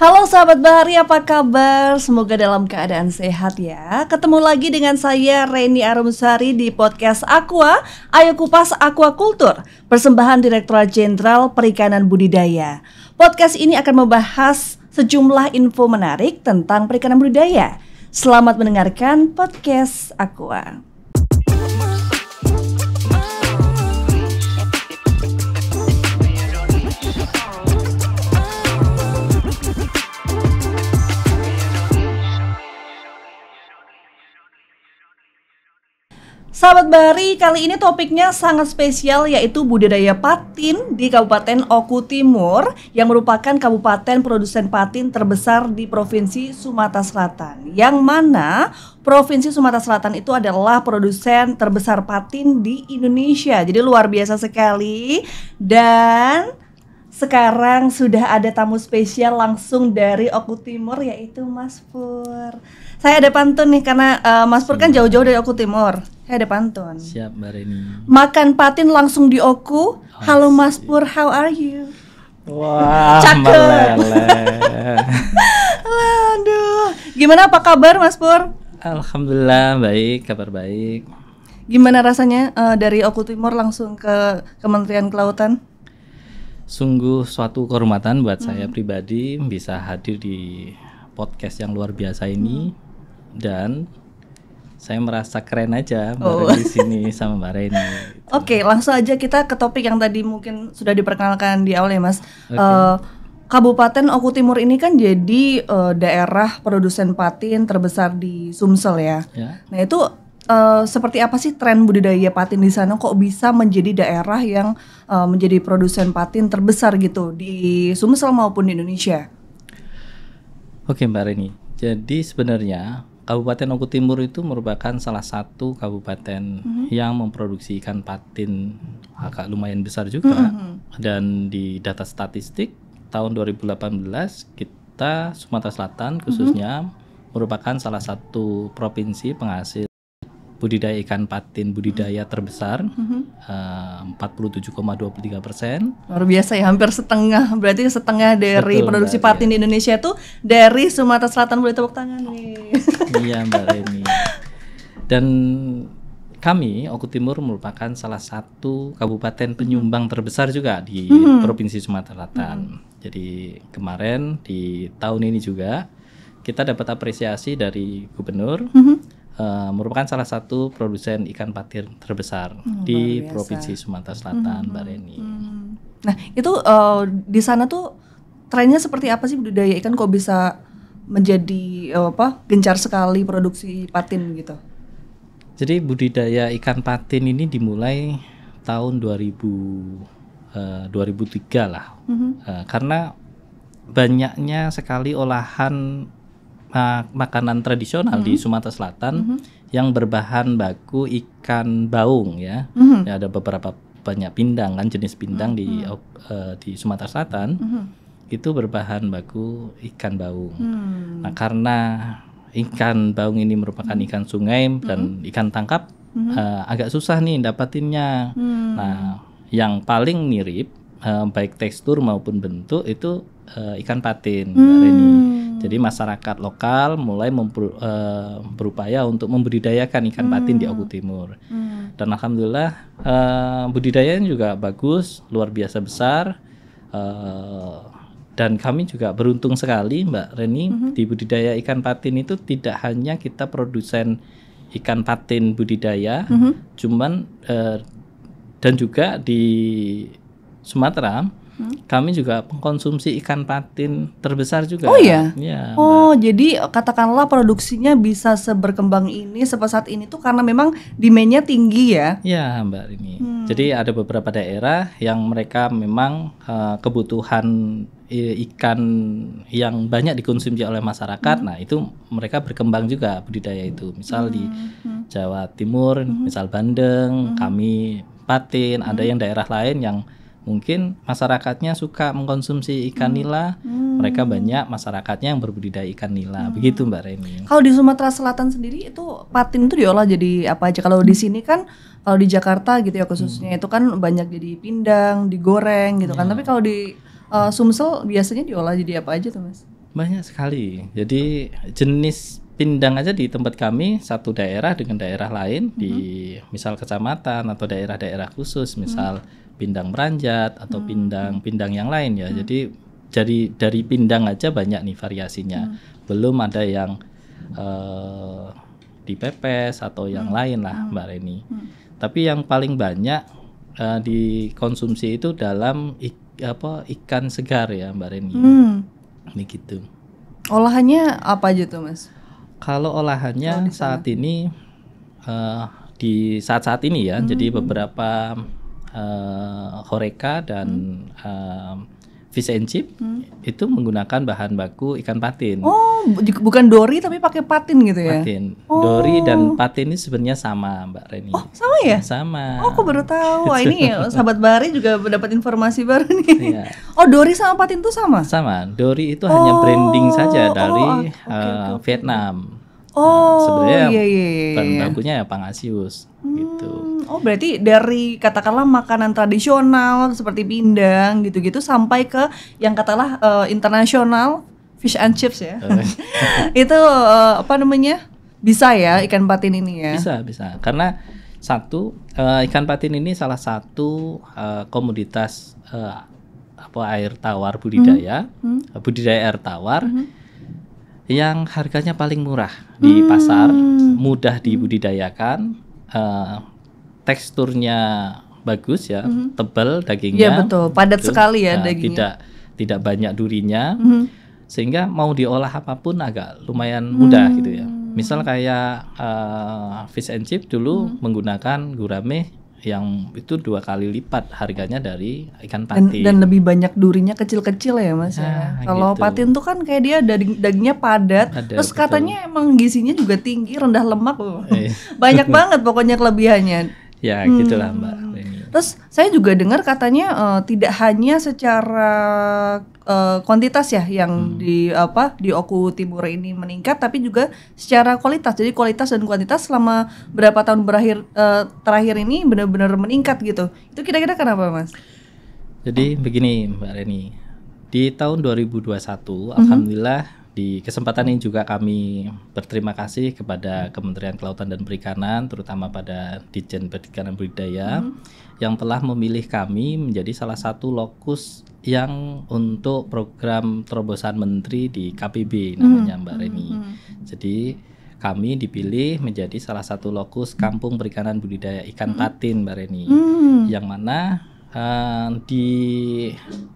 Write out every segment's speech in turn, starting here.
Halo sahabat Bahari, apa kabar? Semoga dalam keadaan sehat ya. Ketemu lagi dengan saya Reni Arumsari di podcast Aqua, Ayo Kupas Aquaculture, persembahan Direktorat Jenderal Perikanan Budidaya. Podcast ini akan membahas sejumlah info menarik tentang perikanan budidaya. Selamat mendengarkan podcast Aqua. Sahabat Bari, kali ini topiknya sangat spesial yaitu budidaya patin di Kabupaten Oku Timur yang merupakan kabupaten produsen patin terbesar di Provinsi Sumatera Selatan. Yang mana Provinsi Sumatera Selatan itu adalah produsen terbesar patin di Indonesia. Jadi luar biasa sekali dan sekarang sudah ada tamu spesial langsung dari Oku Timur yaitu Mas Pur. Saya ada pantun nih karena uh, Mas Pur kan hmm. jauh-jauh dari Oku Timur. Saya ada pantun. Siap Mbak Reni. Makan patin langsung di Oku. Ah, Halo Mas Pur, how are you? Wah, cakep. Aduh, gimana apa kabar Mas Pur? Alhamdulillah baik, kabar baik. Gimana rasanya uh, dari Oku Timur langsung ke Kementerian Kelautan? Sungguh suatu kehormatan buat hmm. saya pribadi bisa hadir di podcast yang luar biasa ini. Hmm dan saya merasa keren aja oh. di sini sama Mbak Reni. Oke, okay, langsung aja kita ke topik yang tadi mungkin sudah diperkenalkan di awal ya, Mas. Okay. Uh, eh, Kabupaten Oku Timur ini kan jadi uh, daerah produsen patin terbesar di Sumsel ya. Yeah. Nah, itu uh, seperti apa sih tren budidaya patin di sana kok bisa menjadi daerah yang uh, menjadi produsen patin terbesar gitu di Sumsel maupun di Indonesia? Oke, Mbak Reni. Jadi sebenarnya Kabupaten Oku Timur itu merupakan salah satu kabupaten mm-hmm. yang memproduksi ikan patin agak lumayan besar juga mm-hmm. dan di data statistik tahun 2018 kita Sumatera Selatan khususnya mm-hmm. merupakan salah satu provinsi penghasil budidaya ikan patin budidaya hmm. terbesar mm-hmm. uh, 47,23 persen. Luar biasa ya, hampir setengah. Berarti setengah dari Betul, produksi Mbak, patin ya. di Indonesia itu dari Sumatera Selatan boleh tepuk tangan nih. iya Mbak ini Dan kami, Oku Timur merupakan salah satu kabupaten hmm. penyumbang terbesar juga di hmm. Provinsi Sumatera Selatan. Hmm. Jadi kemarin di tahun ini juga kita dapat apresiasi dari gubernur hmm. Eh, merupakan salah satu produsen ikan patir terbesar hmm, di provinsi Sumatera Selatan, hmm, Mbak hmm, Reni. Hmm. Nah, itu uh, di sana tuh trennya seperti apa sih budidaya ikan kok bisa menjadi uh, apa gencar sekali produksi patin gitu? Jadi budidaya ikan patin ini dimulai tahun 2000 uh, 2003 lah, -hmm. uh, karena banyaknya sekali olahan mak makanan tradisional mm -hmm. di mhm. Sumatera Selatan mm -hmm. yang berbahan baku ikan baung ya. Mm -hmm. ya ada beberapa banyak pindang kan jenis pindang mm -hmm. di uh, di Sumatera Selatan mm -hmm. itu berbahan baku ikan baung. Mm. Nah karena ikan baung ini merupakan mhm. ikan sungai mm -hmm. dan ikan tangkap mm -hmm. uh, agak susah nih dapatinnya. Mm. Nah yang paling mirip uh, baik tekstur maupun bentuk itu uh, ikan patin, hmm. Mbak Reni. Jadi masyarakat lokal mulai memper, uh, berupaya untuk membudidayakan ikan hmm. patin di Oku Timur. Hmm. Dan alhamdulillah uh, budidayanya juga bagus, luar biasa besar. Uh, dan kami juga beruntung sekali, Mbak Reni, -hmm. di budidaya ikan patin itu tidak hanya kita produsen ikan patin budidaya, mm -hmm. cuman uh, dan juga di Sumatera, hmm? kami juga pengkonsumsi ikan patin terbesar juga. Oh iya. Ya, oh mbak. jadi eh, katakanlah produksinya bisa seberkembang ini sepesat ini tuh karena memang demandnya tinggi ya? Ya mbak ini. Hmm. Jadi ada beberapa daerah yang mereka memang uh, kebutuhan ikan yang banyak dikonsumsi oleh masyarakat, hmm. nah itu mereka berkembang juga budidaya itu. Misal hmm. di hmm. Jawa Timur, hmm. misal Bandeng, hmm. kami patin, hmm. ada yang daerah lain yang mungkin masyarakatnya suka mengkonsumsi ikan hmm. nila, hmm. mereka banyak masyarakatnya yang berbudidaya ikan nila, hmm. begitu Mbak Reni. Kalau di Sumatera Selatan sendiri itu patin itu diolah jadi apa aja? Kalau di sini kan kalau di Jakarta gitu ya khususnya hmm. itu kan banyak jadi pindang, digoreng gitu kan. ya. kan. Tapi kalau di uh, Sumsel biasanya diolah jadi apa aja tuh Mas? Banyak sekali. Jadi jenis pindang aja di tempat kami satu daerah dengan daerah lain -hmm. di misal kecamatan atau daerah-daerah khusus misal hmm pindang meranjat atau pindang-pindang hmm, hmm. yang lain ya. Hmm. Jadi dari dari pindang aja banyak nih variasinya. Belum ada yang uh, dipepes atau yang lain lah Mbak Reni. Tapi yang paling banyak uh, dikonsumsi itu dalam ik, apa ikan segar ya Mbak Reni. Ini gitu. Olahannya apa aja tuh Mas? Kalau olahannya oh, saat ini uh, di saat-saat ini ya, hmm. jadi beberapa uh, Horeca dan hmm. uh, fish and chip hmm. itu menggunakan bahan baku ikan patin. Oh, bukan dori tapi pakai patin gitu ya? Patin. Oh. Dori dan patin ini sebenarnya sama, Mbak Reni. Oh, sama ya? Sama. Oh, aku baru tahu. Wah, ini sahabat Bari juga dapat informasi baru nih. Iya. Oh, dori sama patin itu sama? Sama. Dori itu oh. hanya branding saja dari oh, okay, uh, eh, Vietnam. Nah, oh, nah, sebenarnya iya, iya, iya, iya bahan iya. bakunya ya pangasius gitu. hmm, gitu. Oh, berarti dari katakanlah makanan tradisional seperti pindang gitu-gitu sampai ke yang katakanlah uh, eh, internasional fish and chips ya. Eh. itu uh, apa namanya? Bisa ya ikan patin ini ya? Bisa, bisa. Karena satu uh, ikan patin ini salah satu uh, komoditas uh, apa air tawar budidaya, hmm, hmm. budidaya air tawar. Hmm yang harganya paling murah di hmm. pasar, mudah dibudidayakan, uh, teksturnya bagus ya, hmm. tebal dagingnya. Ya betul, padat betul. sekali ya nah, dagingnya. Tidak tidak banyak durinya. Hmm. Sehingga mau diolah apapun agak lumayan mudah hmm. gitu ya. Misal kayak uh, fish and chip dulu hmm. menggunakan gurame yang itu dua kali lipat harganya dari ikan patin dan, dan lebih banyak durinya kecil-kecil ya mas ya. ya kalau gitu. patin tuh kan kayak dia daging dagingnya padat Ada, terus betul. katanya emang gizinya juga tinggi rendah lemak iya. banyak banget pokoknya kelebihannya ya hmm. gitulah mbak iya. Terus saya juga dengar katanya uh, tidak hanya secara uh, kuantitas ya yang hmm. di apa di Oku Timur ini meningkat, tapi juga secara kualitas. Jadi kualitas dan kuantitas selama berapa tahun berakhir uh, terakhir ini benar-benar meningkat gitu. Itu kira-kira kenapa, Mas? Jadi begini Mbak Reni, di tahun 2021 mm -hmm. alhamdulillah di kesempatan ini juga kami berterima kasih kepada Kementerian Kelautan dan Perikanan, terutama pada Ditjen Perikanan Budidaya, hmm. yang telah memilih kami menjadi salah satu lokus yang untuk program terobosan menteri di KPB hmm. namanya hmm. Mbak Reni. Hmm. Jadi kami dipilih menjadi salah satu lokus Kampung Perikanan Budidaya Ikan hmm. Patin Mbak Reni, hmm. yang mana uh, di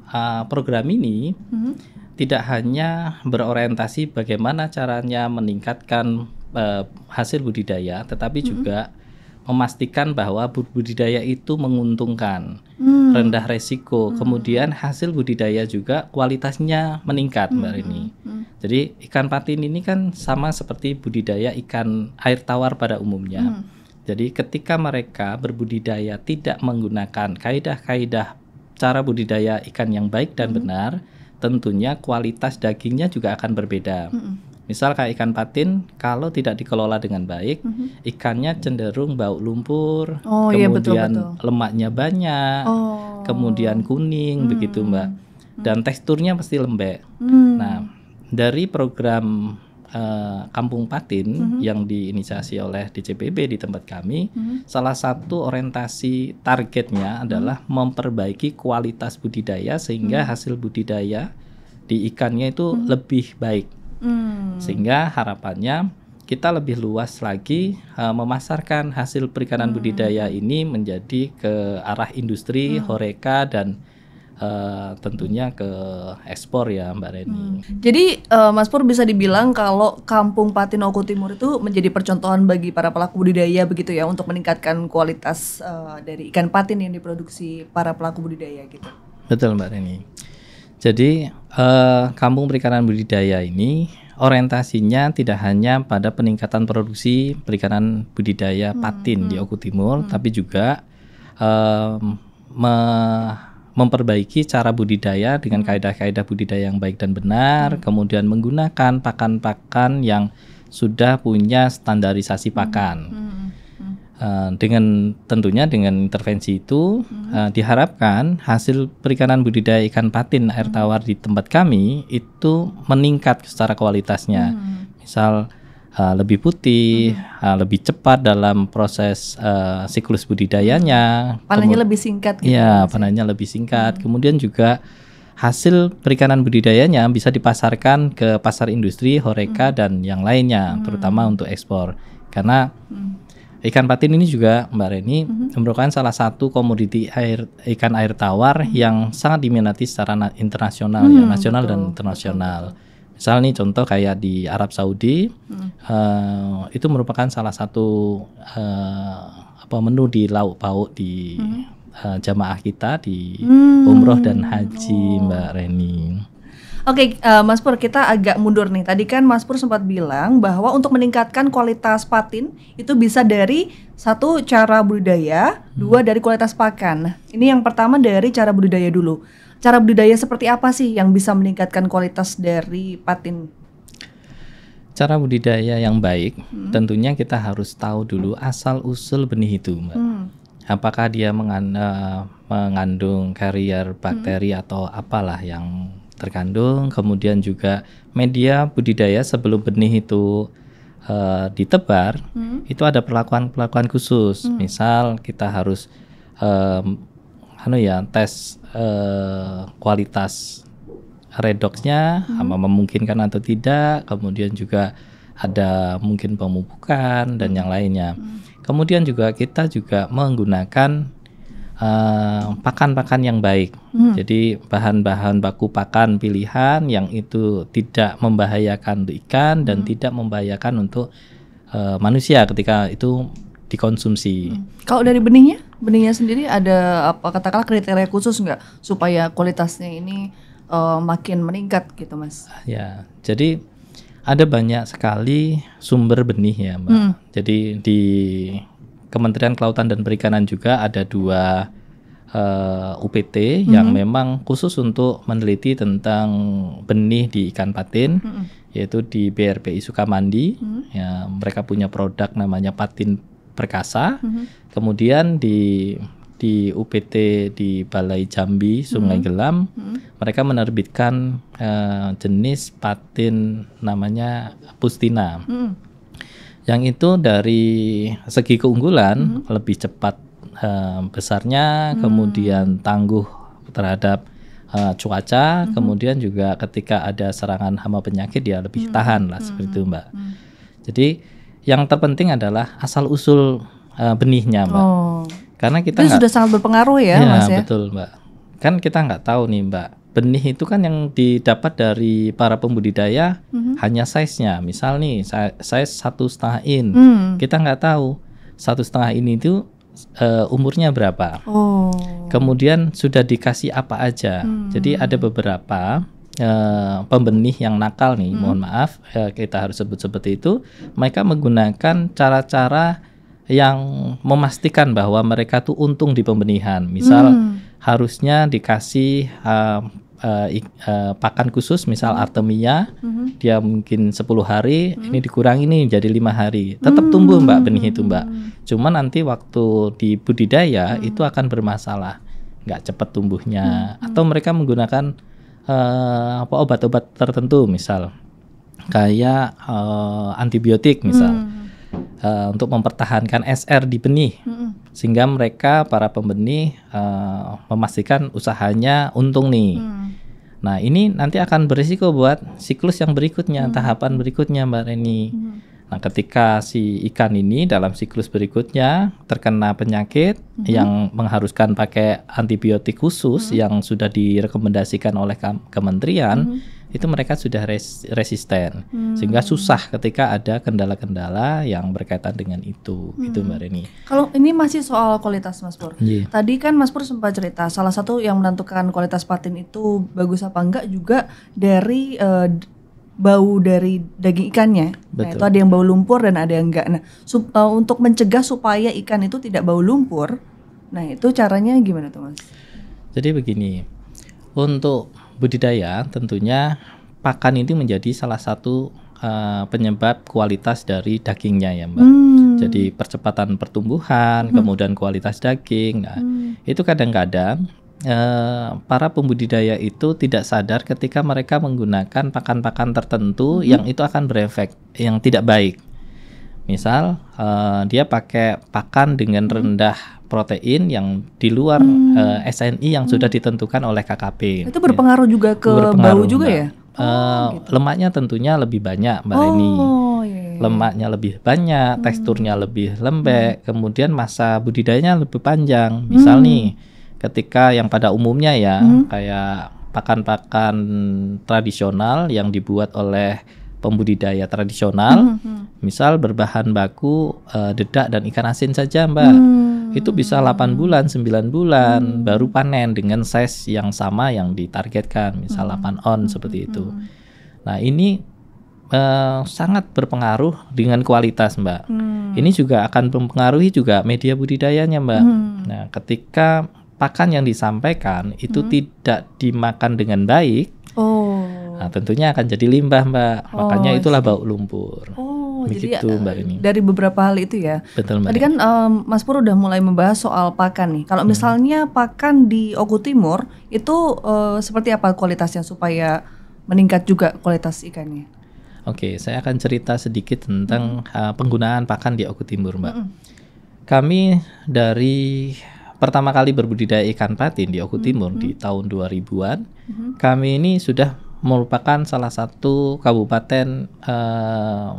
uh, program ini. Hmm tidak hanya berorientasi bagaimana caranya meningkatkan uh, hasil budidaya, tetapi hmm. juga memastikan bahwa budidaya itu menguntungkan, hmm. rendah resiko, hmm. kemudian hasil budidaya juga kualitasnya meningkat, hmm. Mbak Rini. Hmm. Jadi ikan patin ini kan sama seperti budidaya ikan air tawar pada umumnya. Hmm. Jadi ketika mereka berbudidaya tidak menggunakan kaidah-kaidah cara budidaya ikan yang baik dan hmm. benar, tentunya kualitas dagingnya juga akan berbeda. Mm -hmm. Misal kayak ikan patin, kalau tidak dikelola dengan baik, mm -hmm. ikannya cenderung bau lumpur, oh, iya, kemudian iya, lemaknya banyak, oh. kemudian kuning, mm. begitu mbak. Mm. Dan teksturnya pasti lembek. Mm. Nah, dari program Eh, Kampung Patin mm -hmm. yang diinisiasi oleh DCPB di tempat kami, mm -hmm. salah satu orientasi targetnya mhm. adalah memperbaiki kualitas budidaya sehingga mm -hmm. hasil budidaya di ikannya itu mm -hmm. lebih baik. Mm. Sehingga harapannya kita lebih luas lagi uh, memasarkan hasil perikanan mm. budidaya ini menjadi ke arah industri, mm. horeka dan uh, tentunya ke ekspor ya Mbak Reni. Hmm. Jadi uh, Mas Pur bisa dibilang kalau Kampung Oku Timur itu menjadi percontohan bagi para pelaku budidaya begitu ya untuk meningkatkan kualitas uh, dari ikan patin yang diproduksi para pelaku budidaya gitu. Betul Mbak Reni. Jadi uh, Kampung Perikanan Budidaya ini orientasinya tidak hanya pada peningkatan produksi perikanan budidaya hmm, patin hmm. di Oku Timur, hmm. tapi juga um, memperbaiki cara budidaya dengan hmm. kaedah-kaedah budidaya yang baik dan benar, hmm. kemudian menggunakan pakan-pakan yang sudah punya standarisasi hmm. pakan. Hmm. Hmm. Uh, dengan tentunya dengan intervensi itu hmm. uh, diharapkan hasil perikanan budidaya ikan patin air tawar di tempat kami itu meningkat secara kualitasnya. Hmm. Misal uh, lebih putih, hmm. uh, lebih cepat dalam proses uh, siklus budidayanya. Panennya lebih singkat. Gitu iya, ya, ya? panennya lebih singkat. Hmm. Kemudian juga hasil perikanan budidayanya bisa dipasarkan ke pasar industri, horeca hmm. dan yang lainnya, hmm. terutama untuk ekspor. Karena hmm. ikan patin ini juga Mbak Reni hmm. merupakan salah satu komoditi air ikan air tawar hmm. yang sangat diminati secara internasional, hmm, ya mhm, nasional betul, dan internasional. Betul. Misal nih contoh kayak di Arab Saudi hmm. uh, itu merupakan salah satu uh, apa menu di lauk pauk di hmm. uh, jamaah kita di hmm. umroh dan haji oh. Mbak Reni. Oke, okay, uh, Mas Pur, kita agak mundur nih. Tadi kan Mas Pur sempat bilang bahwa untuk meningkatkan kualitas patin itu bisa dari satu cara budidaya, hmm. dua dari kualitas pakan. Ini yang pertama dari cara budidaya dulu cara budidaya seperti apa sih yang bisa meningkatkan kualitas dari patin? Cara budidaya yang baik, hmm. tentunya kita harus tahu dulu asal usul benih itu, mbak. Hmm. Apakah dia eh, mengandung carrier hmm. bakteri hmm. atau apalah yang terkandung, kemudian juga media budidaya sebelum benih itu uh, ditebar, hmm. itu ada perlakuan-perlakuan khusus. Hmm. Misal kita harus um, ya tes Eh, kualitas redoxnya hmm. sama memungkinkan atau tidak kemudian juga ada mungkin pemupukan dan yang lainnya hmm. kemudian juga kita juga menggunakan eh, pakan-pakan uh, yang baik hmm. jadi bahan-bahan baku pakan pilihan yang itu tidak membahayakan untuk ikan dan hmm. tidak membahayakan untuk uh, manusia ketika itu dikonsumsi hmm. kalau dari benihnya benihnya sendiri ada apa katakanlah kriteria khusus nggak supaya kualitasnya ini uh, makin meningkat gitu mas? Ya, jadi ada banyak sekali sumber benih ya mbak. Hmm. Jadi di Kementerian Kelautan dan Perikanan juga ada dua uh, eh, UPT hmm. yang memang khusus untuk meneliti tentang benih di ikan patin, hmm. yaitu di BRPI Sukamandi. Hmm. Ya, mereka punya produk namanya patin Perkasa. Mm -hmm. Kemudian di di UPT di Balai Jambi Sungai mm -hmm. Gelam, mm -hmm. mereka menerbitkan uh, jenis patin namanya Pustina. Mm -hmm. Yang itu dari segi keunggulan mm -hmm. lebih cepat uh, besarnya, mm -hmm. kemudian tangguh terhadap uh, cuaca, mm -hmm. kemudian juga ketika ada serangan hama penyakit dia lebih mm -hmm. tahan lah mm -hmm. seperti itu mm-hmm. mbak. Mm -hmm. Jadi yang terpenting adalah asal usul uh, benihnya, Mbak. Oh. Karena kita itu gak, sudah sangat berpengaruh ya, ya Mas ya. betul, Mbak. Kan kita nggak tahu nih, Mbak. Benih itu kan yang didapat dari para pembudidaya mm-hmm. hanya size-nya. Misal nih, size satu setengah in. Mm. Kita nggak tahu satu setengah ini itu uh, umurnya berapa. Oh. Kemudian sudah dikasih apa aja. Mm. Jadi ada beberapa Eh, pembenih yang nakal nih, hmm. mohon maaf e, kita harus sebut seperti itu, mereka menggunakan cara-cara yang memastikan bahwa mereka tuh untung di pembenihan. Misal hmm. harusnya dikasih e, e, e, pakan khusus, misal hmm. artemia, hmm. dia mungkin 10 hari, hmm. ini dikurangi ini jadi lima hari. Tetap hmm. tumbuh Mbak benih itu Mbak. Hmm. Cuma nanti waktu di budidaya hmm. itu akan bermasalah, nggak cepat tumbuhnya. Hmm. Atau mereka menggunakan uh, apa obat-obat tertentu misal kayak uh, antibiotik misal hmm. uh, untuk mempertahankan SR di benih hmm. sehingga mereka para pembenih uh, memastikan usahanya untung nih. Hmm. Nah ini nanti akan berisiko buat siklus yang berikutnya hmm. tahapan berikutnya mbak Reni. Hmm Nah, ketika si ikan ini dalam siklus berikutnya terkena penyakit mm-hmm. yang mengharuskan pakai antibiotik khusus mm-hmm. yang sudah direkomendasikan oleh kementerian, mm-hmm. itu mereka sudah res- resisten. Mm-hmm. Sehingga susah ketika ada kendala-kendala yang berkaitan dengan itu, mm-hmm. Gitu, itu Mbak Reni. Kalau ini masih soal kualitas Mas Pur. Yeah. Tadi kan Mas Pur sempat cerita salah satu yang menentukan kualitas patin itu bagus apa enggak juga dari uh, bau dari daging ikannya. Betul. Nah, itu ada yang bau lumpur dan ada yang enggak. Nah, sup, uh, untuk mencegah supaya ikan itu tidak bau lumpur, nah itu caranya gimana tuh mas? Jadi begini, untuk budidaya tentunya pakan ini menjadi salah satu uh, penyebab kualitas dari dagingnya ya mbak. Hmm. Jadi percepatan pertumbuhan, hmm. kemudian kualitas daging. Nah, hmm. itu kadang-kadang Eh, para pembudidaya itu tidak sadar ketika mereka menggunakan pakan-pakan tertentu hmm. yang itu akan berefek yang tidak baik. Misal uh, dia pakai pakan dengan mm-hmm. rendah protein yang di luar hmm. uh, eh, SNI yang hmm. sudah mm. ditentukan oleh KKP. Itu berpengaruh ya. juga ke berpengaruh, bau juga mbak. ya? Oh, gitu. Lemaknya tentunya lebih banyak, Mbak oh, Yeah. Iya. Lemaknya lebih banyak, hmm. teksturnya lebih lembek, hmm. kemudian masa budidayanya lebih panjang. Mm. Misal hmm. nih ketika yang pada umumnya ya hmm. kayak pakan-pakan tradisional yang dibuat oleh pembudidaya tradisional, mm -hmm. misal berbahan baku uh, dedak dan ikan asin saja, Mbak. -hmm. Itu bisa 8 bulan, 9 bulan -hmm. baru panen dengan size yang sama yang ditargetkan, misal mm -hmm. 8 on hmm, seperti hmm, itu. -hmm. Nah, ini uh, sangat berpengaruh dengan kualitas, Mbak. -hmm. Ini juga akan mempengaruhi juga media budidayanya, Mbak. -hmm. Nah, ketika pakan yang disampaikan itu hmm. tidak dimakan dengan baik, oh. nah, tentunya akan jadi limbah mbak. Oh, Makanya itulah bau lumpur. Oh, Begitu jadi mbak eh, ini. Dari beberapa hal itu ya. Betul mbak. Tadi kan um, Mas Pur udah mulai membahas soal pakan nih. Kalau hmm. misalnya pakan di Oku Timur itu uh, seperti apa kualitasnya supaya meningkat juga kualitas ikannya? Oke, okay, saya akan cerita sedikit tentang hmm. uh, penggunaan pakan di Oku Timur mbak. Hmm. Kami dari pertama kali berbudidaya ikan patin di Oku hmm, Timur mm -hmm. di tahun 2000-an, mm -hmm. kami ini sudah merupakan salah satu kabupaten eh,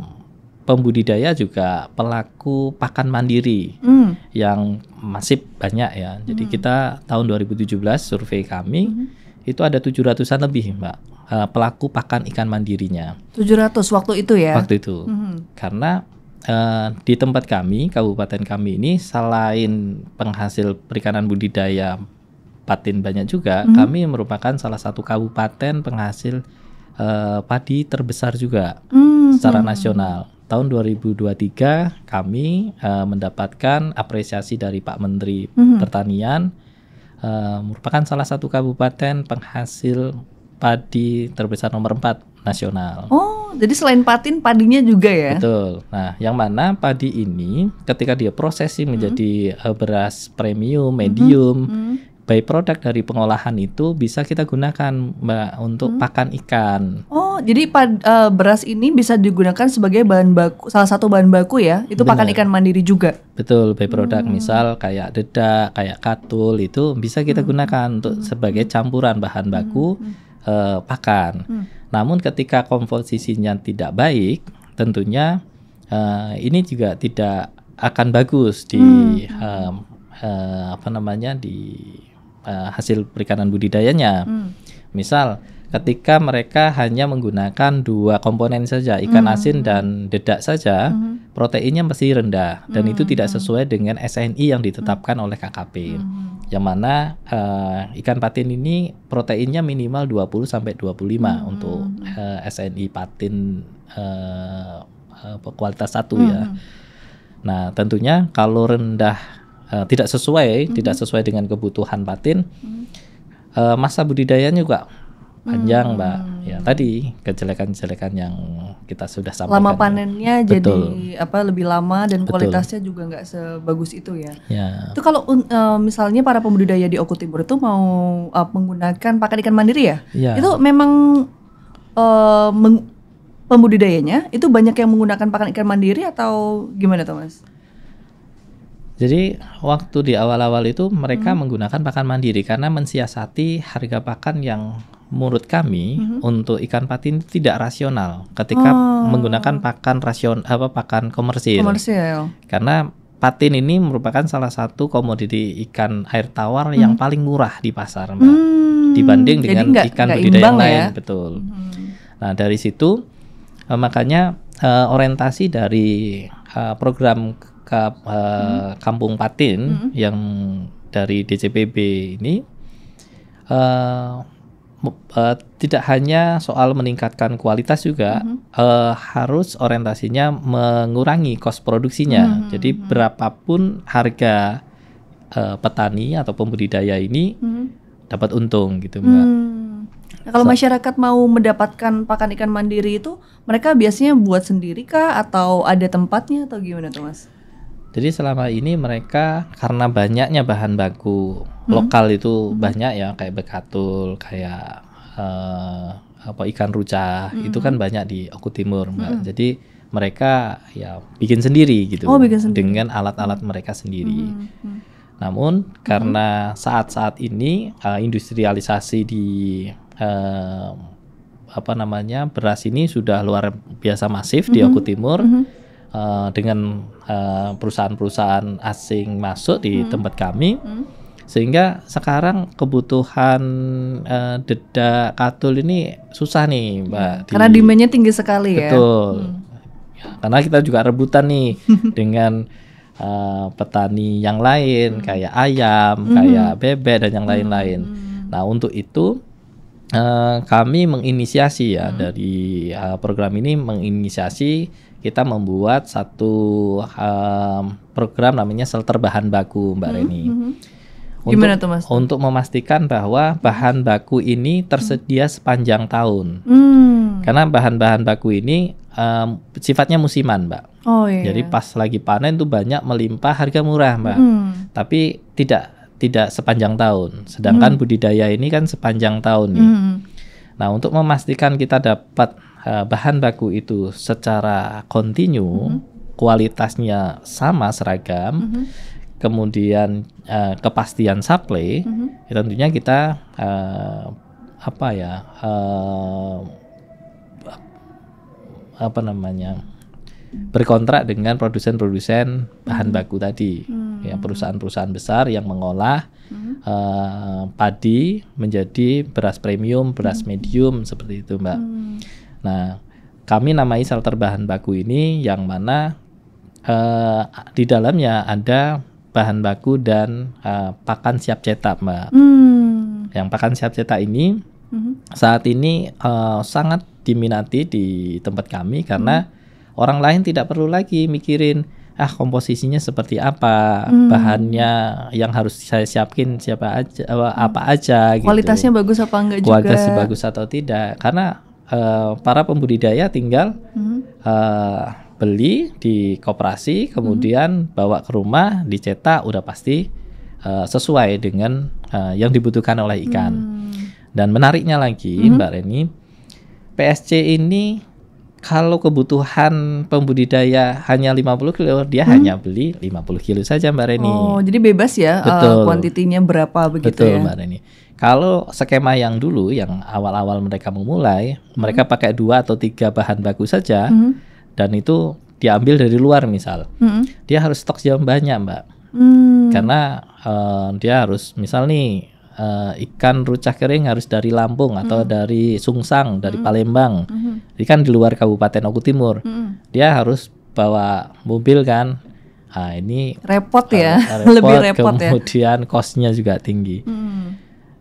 pembudidaya juga pelaku pakan mandiri mm. yang masih banyak ya. Jadi mm. kita tahun 2017 survei kami mm -hmm. itu ada 700-an lebih, Mbak. Eh, pelaku pakan ikan mandirinya. 700 waktu itu ya. Waktu itu. Mm -hmm. Karena Eh, di tempat kami, kabupaten kami ini selain penghasil perikanan budidaya patin banyak juga, hmm. kami merupakan salah satu kabupaten penghasil uh, padi terbesar juga hmm. secara nasional. Tahun 2023 kami uh, mendapatkan apresiasi dari Pak Menteri hmm. Pertanian uh, merupakan salah satu kabupaten penghasil padi terbesar nomor 4 nasional. Oh, jadi selain patin padinya juga ya? Betul. Nah, yang mana padi ini ketika dia prosesi hmm. menjadi eh, beras premium, medium, hmm. -hmm. by product dari pengolahan itu bisa kita gunakan Mbak untuk -hmm. pakan ikan. Oh, jadi pad, uh, beras ini bisa digunakan sebagai bahan baku salah satu bahan baku ya? Itu Bener. pakan ikan mandiri juga. Betul, by product -hmm. misal kayak dedak, kayak katul itu bisa kita -hmm. gunakan untuk hmm. sebagai campuran bahan hmm, baku. -hmm uh, pakan. Hmm. Namun ketika komposisinya tidak baik, tentunya uh, ini juga tidak akan bagus di hmm. uh, uh, apa namanya di uh, hasil perikanan budidayanya. Hmm. Misal ketika mereka hanya menggunakan dua komponen saja ikan mm. asin dan dedak saja mm. proteinnya mesti rendah dan mm. itu hmm. tidak sesuai dengan SNI yang ditetapkan mm. oleh KKP mm. yang mana uh, ikan patin ini proteinnya minimal 20 sampai 25 mm. untuk uh, eh, SNI patin uh, uh, kualitas satu mm. ya hmm. nah tentunya kalau rendah uh, tidak sesuai mm. tidak sesuai dengan kebutuhan patin mm. uh, masa budidayanya juga panjang, hmm. Mbak. Ya, tadi kejelekan-kejelekan yang kita sudah sampaikan. Lama ya. panennya ya. Betul. jadi apa lebih lama dan Betul. kualitasnya juga nggak sebagus itu ya. ya. Itu kalau uh, misalnya para pembudidaya di Oku Timur itu mau uh, menggunakan pakan ikan mandiri ya? ya. Itu memang uh, pembudidayanya itu banyak yang menggunakan pakan ikan mandiri atau gimana tuh, Mas? Jadi waktu di awal-awal itu mereka hmm. menggunakan pakan mandiri karena mensiasati harga pakan yang menurut kami mm-hmm. untuk ikan patin itu tidak rasional ketika oh. menggunakan pakan rasion apa pakan komersil. Komersil. Karena patin ini merupakan salah satu komoditi ikan air tawar hmm. yang paling murah di pasar, Mbak. Hmm. Dibanding Jadi dengan enggak, ikan budidaya yang ya. lain, betul. Hmm. Nah, dari situ eh, makanya eh, orientasi dari eh, program ke, eh, hmm. Kampung Patin hmm. yang dari DCPB ini eh, uh, tidak hanya soal meningkatkan kualitas juga mm-hmm. uh, harus orientasinya mengurangi kos produksinya. Mm-hmm. Jadi mm-hmm. berapapun harga uh, petani atau pembudidaya ini mm-hmm. dapat untung gitu mbak. Mm. Nah, kalau masyarakat mau mendapatkan pakan ikan mandiri itu mereka biasanya buat sendiri kah atau ada tempatnya atau gimana tuh mas? Jadi selama ini mereka karena banyaknya bahan baku hmm. lokal itu hmm. banyak ya kayak bekatul, kayak uh, apa ikan ruca hmm. itu kan banyak di Oku Timur, Mbak. Hmm. Jadi mereka ya bikin sendiri gitu oh, bikin sendiri. dengan alat-alat mereka sendiri. Hmm. Hmm. hmm. Namun hmm. karena saat-saat ini uh, industrialisasi di uh, apa namanya beras ini sudah luar biasa masif -hmm. di Oku Timur. -hmm uh, dengan eh, perusahaan-perusahaan asing masuk di hmm. tempat kami. Hmm. Sehingga sekarang kebutuhan uh, eh, dedak katul ini susah nih, hmm. Mbak. Karena di, demandnya tinggi sekali betul. ya. Betul. Hmm. Ya, karena kita juga rebutan nih dengan uh, petani yang lain hmm. kayak ayam, hmm. kayak bebek dan yang hmm. lain-lain. Hmm. Nah, untuk itu uh, kami menginisiasi ya hmm. dari uh, program ini menginisiasi kita membuat satu um, program namanya shelter bahan baku Mbak hmm, Reni. Hmm. Untuk, tuh Mas? Untuk memastikan bahwa bahan baku ini tersedia hmm. sepanjang tahun. Hmm. Karena bahan-bahan baku ini um, sifatnya musiman Mbak. Oh iya. Jadi pas lagi panen itu banyak melimpah harga murah Mbak. Hmm. Tapi tidak tidak sepanjang tahun. Sedangkan hmm. budidaya ini kan sepanjang tahun nih. Ya. Hmm, hmm. Nah, untuk memastikan kita dapat Eh, bahan baku itu secara kontinu, mm -hmm. kualitasnya sama seragam, mm -hmm. kemudian uh, kepastian supply, mm -hmm. ya tentunya kita uh, apa ya uh, apa namanya berkontrak dengan produsen-produsen bahan mhm. baku tadi, hmm. ya perusahaan-perusahaan besar yang mengolah hmm. uh, padi menjadi beras premium, beras hmm. medium seperti itu, mbak. Hmm. Nah, kami namai shelter bahan baku ini yang mana eh, di dalamnya ada bahan baku dan eh, pakan siap cetak, Mbak. Hmm. Yang pakan siap cetak ini hmm. saat ini eh, sangat diminati di tempat kami karena hmm. orang lain tidak perlu lagi mikirin ah komposisinya seperti apa hmm. bahannya yang harus saya siapkin siapa aja apa aja gitu. kualitasnya gitu. bagus apa enggak kualitasnya juga kualitas bagus atau tidak karena uh, para pembudidaya tinggal hmm. uh, beli di koperasi, kemudian hmm. bawa ke rumah, dicetak, udah pasti uh, sesuai dengan uh, yang dibutuhkan oleh ikan. Hmm. Dan menariknya lagi, hmm. Mbak Reni, PSC ini kalau kebutuhan pembudidaya hanya 50 kilo, dia hmm. hanya beli 50 kilo saja Mbak Reni. Oh, jadi bebas ya Betul. Uh, kuantitinya berapa begitu Betul, ya. Betul Mbak Reni. Kalau skema yang dulu, yang awal-awal mereka memulai, hmm. mereka pakai dua atau tiga bahan baku saja, hmm. dan itu diambil dari luar misal, hmm. dia harus stok yang banyak mbak, hmm. karena uh, dia harus misal nih uh, ikan rucah kering harus dari Lampung atau hmm. dari Sungsang, dari hmm. Palembang, hmm. ikan di luar Kabupaten Oku Timur, hmm. dia harus bawa mobil kan, Nah, ini repot ya, repot, lebih repot kemudian ya. Kemudian kosnya juga tinggi. Hmm.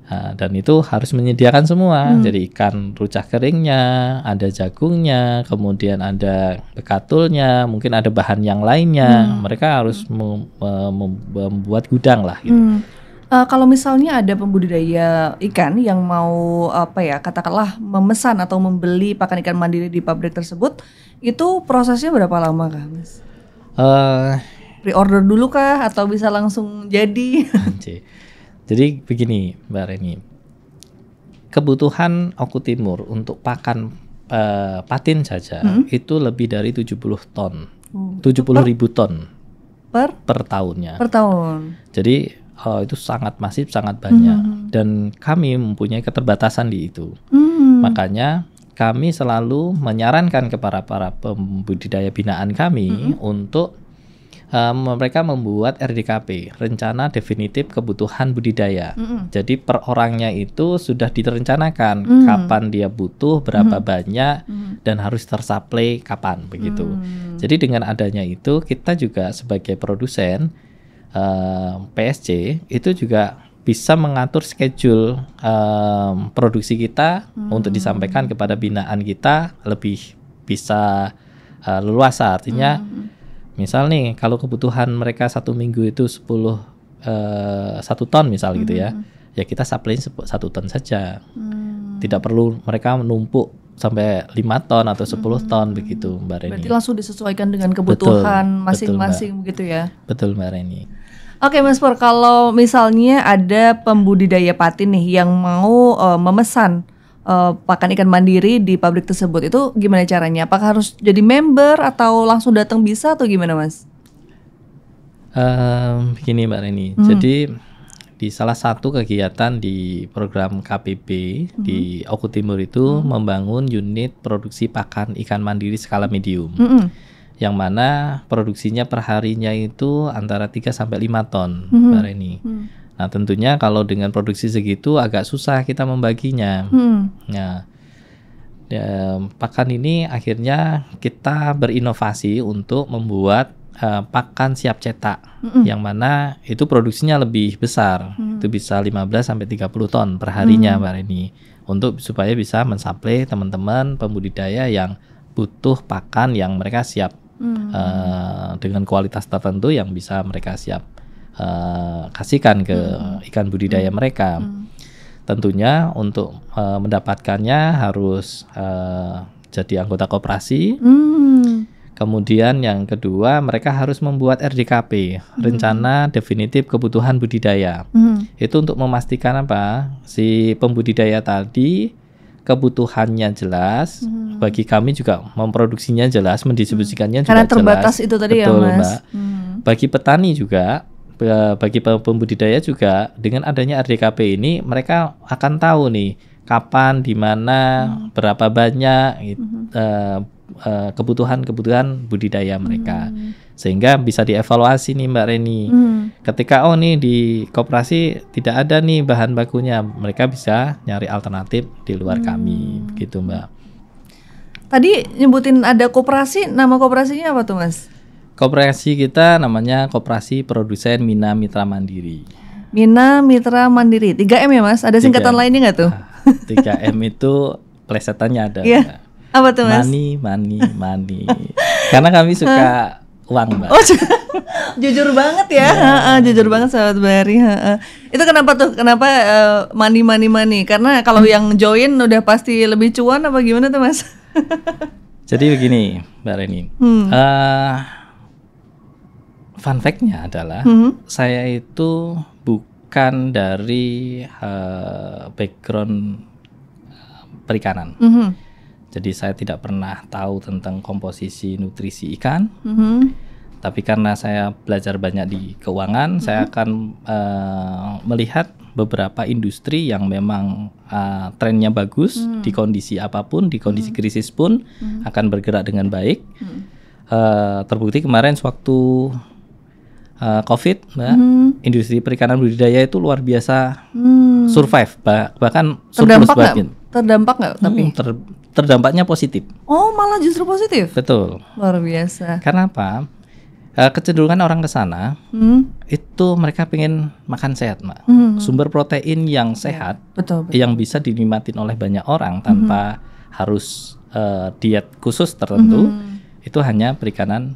Nah, dan itu harus menyediakan semua. Hmm. Jadi ikan rucah keringnya, ada jagungnya, kemudian ada bekatulnya, mungkin ada bahan yang lainnya. Hmm. Mereka harus mem mem membuat gudang lah gitu. Hmm. Uh, kalau misalnya ada pembudidaya ikan yang mau apa ya katakanlah memesan atau membeli pakan ikan mandiri di pabrik tersebut, itu prosesnya berapa lama kah, Mas? Uh, eh. Pre-order dulu kah atau bisa langsung jadi? Jadi begini Mbak Reni, kebutuhan Oku Timur untuk pakan uh, patin saja hmm? itu lebih dari 70 ton, oh. 70 ribu ton per per tahunnya. Per tahun. Jadi uh, itu sangat masif, sangat banyak, hmm. dan kami mempunyai keterbatasan di itu. Hmm. Makanya kami selalu menyarankan kepada para pembudidaya binaan kami hmm. untuk um, mereka membuat RDKP rencana definitif kebutuhan budidaya. Mm -hmm. Jadi per orangnya itu sudah direncanakan mm -hmm. kapan dia butuh, berapa mm -hmm. banyak mm -hmm. dan harus tersuplai kapan begitu. Mm -hmm. Jadi dengan adanya itu kita juga sebagai produsen um, PSC itu juga bisa mengatur schedule um, produksi kita -hmm. untuk disampaikan kepada binaan kita lebih bisa uh, leluasa artinya -hmm Misal nih kalau kebutuhan mereka satu minggu itu 10 eh, satu ton misal mm -hmm. gitu ya, mm-hmm. ya kita supply satu ton saja. Mm. Tidak perlu mereka menumpuk sampai lima ton atau 10 hmm. ton begitu Mbak Reni. Berarti langsung disesuaikan dengan kebutuhan masing-masing begitu ya. Betul Mbak Reni. Oke Mas Pur, kalau misalnya ada pembudidaya patin nih yang mau uh, memesan uh, pakan ikan mandiri di pabrik tersebut itu gimana caranya? Apakah harus jadi member atau langsung datang bisa atau gimana mas? Um, begini mbak Reni, hmm. jadi di salah satu kegiatan di program KPP hmm. di Oku Timur itu hmm. membangun unit produksi pakan ikan mandiri skala medium. Hmm. Yang mana produksinya perharinya itu antara 3 sampai 5 ton, hmm. Mbak Reni. Hmm Nah, tentunya kalau dengan produksi segitu agak susah kita membaginya. Hmm. Nah, ya, pakan ini akhirnya kita berinovasi untuk membuat uh, pakan siap cetak hmm. yang mana itu produksinya lebih besar. Hmm. Itu bisa 15 sampai 30 ton per harinya, mm. Mbak Reni. Untuk supaya bisa mensuplai teman-teman pembudidaya yang butuh pakan yang mereka siap hmm. uh, dengan kualitas tertentu yang bisa mereka siap uh, kasihkan ke hmm. ikan budidaya hmm. mereka. Hmm. Tentunya untuk uh, mendapatkannya harus uh, jadi anggota koperasi. Hmm. Kemudian yang kedua mereka harus membuat RDKP, hmm. rencana definitif kebutuhan budidaya. Hmm. Itu untuk memastikan apa si pembudidaya tadi kebutuhannya jelas, hmm. bagi kami juga memproduksinya jelas, mendistribusikannya hmm. juga Karena terbatas jelas. itu tadi ya, Betul, ya, Mas. Hmm. Bagi petani juga bagi pembudidaya juga dengan adanya RDKP ini mereka akan tahu nih kapan, di mana, hmm. berapa banyak kebutuhan-kebutuhan gitu, hmm. eh, kebutuhan-kebutuhan budidaya mereka. Hmm. Sehingga bisa dievaluasi nih Mbak Reni. Hmm. Ketika oh nih di koperasi tidak ada nih bahan bakunya, mereka bisa nyari alternatif di luar hmm. kami gitu Mbak. Tadi nyebutin ada koperasi, nama koperasinya apa tuh Mas? Koperasi kita namanya Koperasi Produsen Mina Mitra Mandiri. Mina Mitra Mandiri. 3M ya, Mas? Ada singkatan 3M. lainnya nggak tuh? 3M ah, itu plesetannya ada. Iya. Apa tuh, Mas? Money, money, money. Karena kami suka uang, Mbak. Oh, jujur banget ya. Yeah. Ha -ha, jujur banget sahabat Bari. Ha -ha. Itu kenapa tuh? Kenapa uh, eh, money money money? Karena kalau yang join udah pasti lebih cuan apa gimana tuh, Mas? Jadi begini, Mbak Reni. Hmm. Uh, fun fact-nya adalah hmm. saya itu bukan dari uh, background eh, perikanan. Hmm. Jadi saya tidak pernah tahu tentang komposisi nutrisi ikan. Hmm. Tapi karena saya belajar banyak di keuangan, hmm. saya akan uh, melihat beberapa industri yang memang uh, trennya bagus hmm. di kondisi apapun, di kondisi hmm. krisis pun hmm. akan bergerak dengan baik. Hmm. Uh, terbukti kemarin sewaktu uh, COVID, mbak, hmm. industri perikanan budidaya itu luar biasa hmm. survive, bah, bahkan terdampak surplus gak, Terdampak nggak? Hmm, tapi ter, terdampaknya positif. Oh, malah justru positif. Betul. Luar biasa. Karena apa? Uh, kecenderungan orang ke sana hmm. itu mereka pengen makan sehat, mbak. Hmm. hmm, hmm. Sumber protein yang iya. sehat, yeah. betul, betul. yang bisa dinikmatin oleh banyak orang tanpa hmm. harus uh, diet khusus tertentu, hmm. itu hanya perikanan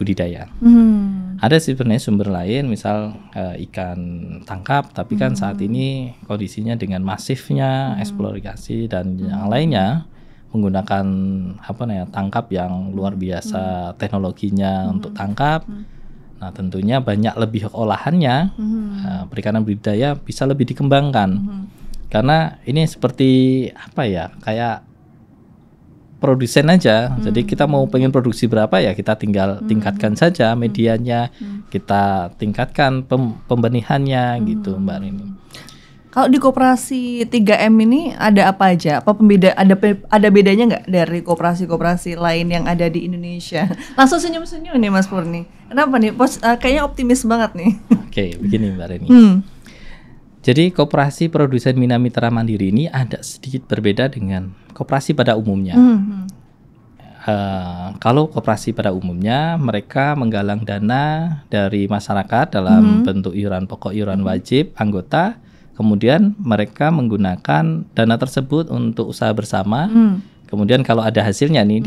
budidaya. Hmm. Ada sih sebenarnya sumber lain, misal e, ikan tangkap, tapi kan saat hmm. ini kondisinya dengan masifnya hmm. eksplorasi dan hmm. yang lainnya menggunakan apa namanya tangkap yang luar biasa hmm. teknologinya hmm. untuk tangkap. Hmm. Nah tentunya banyak lebih olahannya hmm. e, perikanan budidaya bisa lebih dikembangkan. Hmm. Karena ini seperti apa ya, kayak produsen aja. Hmm. Jadi kita mau pengen produksi berapa ya kita tinggal hmm. tingkatkan saja hmm. medianya, hmm. kita tingkatkan pem pembenihannya hmm. gitu Mbak Rini. Kalau di koperasi 3M ini ada apa aja? Apa pembeda ada ada bedanya nggak dari koperasi-koperasi lain yang ada di Indonesia? Langsung senyum-senyum nih Mas Purni. Kenapa nih? Pos, uh, kayaknya optimis banget nih. Oke, okay, begini Mbak Rini. Hmm jadi koperasi produsen Minamitra Mandiri ini ada sedikit berbeda dengan koperasi pada umumnya. Mm-hmm. Uh, kalau koperasi pada umumnya mereka menggalang dana dari masyarakat dalam mm-hmm. bentuk iuran pokok iuran hmm. wajib anggota, kemudian mereka menggunakan dana tersebut untuk usaha bersama. Mm. Kemudian kalau ada hasilnya nih hmm.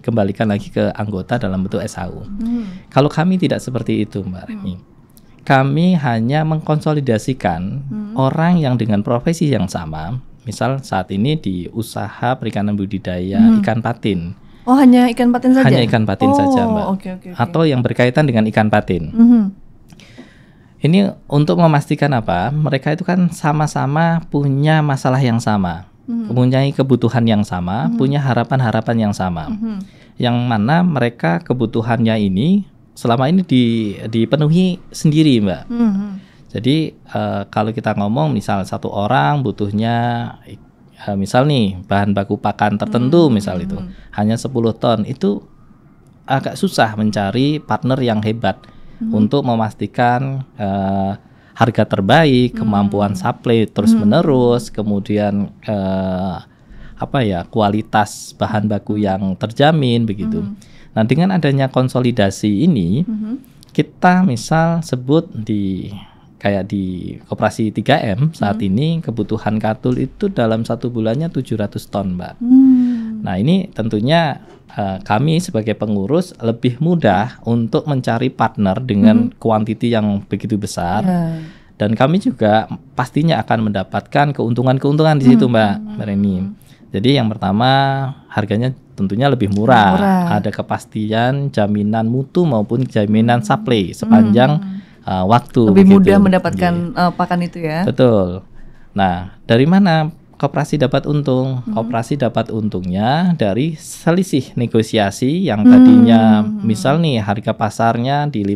dikembalikan lagi ke anggota dalam bentuk SHU. Hmm. Kalau kami tidak seperti itu, Mbak Remi. Hmm kami hanya mengkonsolidasikan hmm. orang yang dengan profesi yang sama, misal saat ini di usaha perikanan budidaya hmm. ikan patin. Oh hanya ikan patin saja? Hanya ikan patin oh, saja mbak. Okay, okay, okay. Atau yang berkaitan dengan ikan patin. Hmm. Ini untuk memastikan apa? Mereka itu kan sama-sama punya masalah yang sama, hmm. mempunyai kebutuhan yang sama, hmm. punya harapan-harapan yang sama. Hmm. Yang mana mereka kebutuhannya ini selama ini di, dipenuhi sendiri mbak. Mm-hmm. Jadi uh, kalau kita ngomong misal satu orang butuhnya uh, misal nih bahan baku pakan tertentu mm-hmm. misal itu hmm. hanya 10 ton itu agak susah mencari partner yang hebat mm-hmm. untuk memastikan uh, harga terbaik, hmm. kemampuan supply terus menerus, hmm. kemudian uh, apa ya kualitas bahan baku yang terjamin begitu. Mm-hmm Nah, dengan adanya konsolidasi ini, mm -hmm. kita misal sebut di kayak di operasi 3M saat hmm. ini kebutuhan katul itu dalam satu bulannya 700 ton, Mbak. Hmm. Nah, ini tentunya uh, kami sebagai pengurus lebih mudah untuk mencari partner dengan hmm. kuantiti yang begitu besar. Yeah. Dan kami juga pastinya akan mendapatkan keuntungan-keuntungan di situ, hmm. Mbak mm Hmm. Jadi yang pertama harganya tentunya lebih murah. murah. Ada kepastian jaminan mutu maupun jaminan supply hmm. sepanjang hmm. uh, waktu. Lebih begitu. mudah mendapatkan yeah. uh, pakan itu ya. Betul. Nah, dari mana koperasi dapat untung? Hmm. Koperasi dapat untungnya dari selisih negosiasi yang hmm. tadinya hmm. misal nih harga pasarnya di 5000,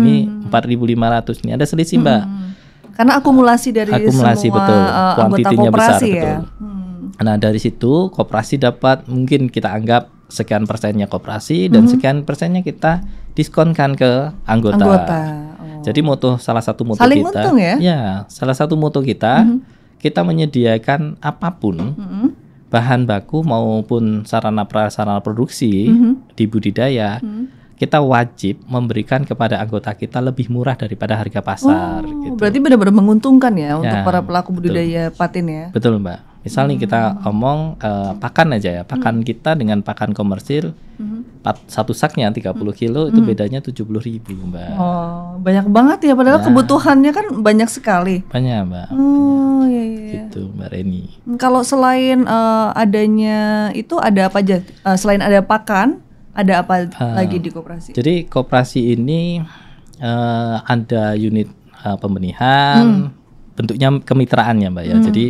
ini hmm. 4500. Ini ada selisih, hmm. Mbak. Karena akumulasi dari akumulasi, semua betul. Uh, anggota besar, ya. Betul hmm. Nah dari situ koperasi dapat mungkin kita anggap sekian persennya koperasi dan mhm. sekian persennya kita diskonkan ke anggota. anggota. Oh. Jadi moto salah satu moto Saling kita. ya? ya, salah satu moto kita hmm. kita menyediakan apapun hmm. bahan baku maupun sarana prasarana produksi hmm. di budidaya. Hmm kita wajib memberikan kepada anggota kita lebih murah daripada harga pasar. Oh, gitu. Berarti benar-benar menguntungkan ya, ya untuk para pelaku budidaya patin ya. Betul mbak. Misal nih kita hmm. omong uh, pakan aja ya, pakan hmm. kita dengan pakan komersil hmm. satu saknya 30 hmm. kilo hmm. itu bedanya 70 ribu mbak. Oh banyak banget ya, padahal ya. kebutuhannya kan banyak sekali. Banyak mbak. Oh iya iya. iya. Gitu mbak Reni. Hmm, kalau selain uh, adanya itu ada apa aja? Uh, selain ada pakan, ada apa uh, lagi di koperasi? Jadi koperasi ini uh, ada unit uh, pembenihan, mm. bentuknya kemitraannya mbak ya. Hmm. Jadi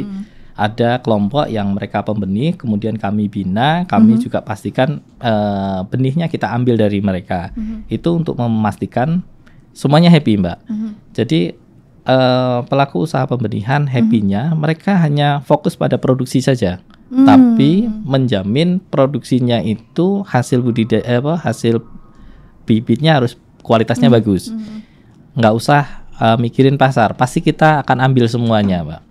ada kelompok yang mereka pembenih, kemudian kami bina, kami mm -hmm. juga pastikan uh, benihnya kita ambil dari mereka. Mm -hmm. Itu untuk memastikan semuanya happy, Mbak. Mm -hmm. Jadi uh, pelaku usaha pembenihan mhm. happy-nya mm -hmm. mereka hanya fokus pada produksi saja. Mm. Tapi menjamin produksinya itu hasil budidaya eh, apa hasil bibitnya harus kualitasnya mm. bagus. Mm. Nggak usah uh, mikirin pasar, pasti kita akan ambil semuanya, mbak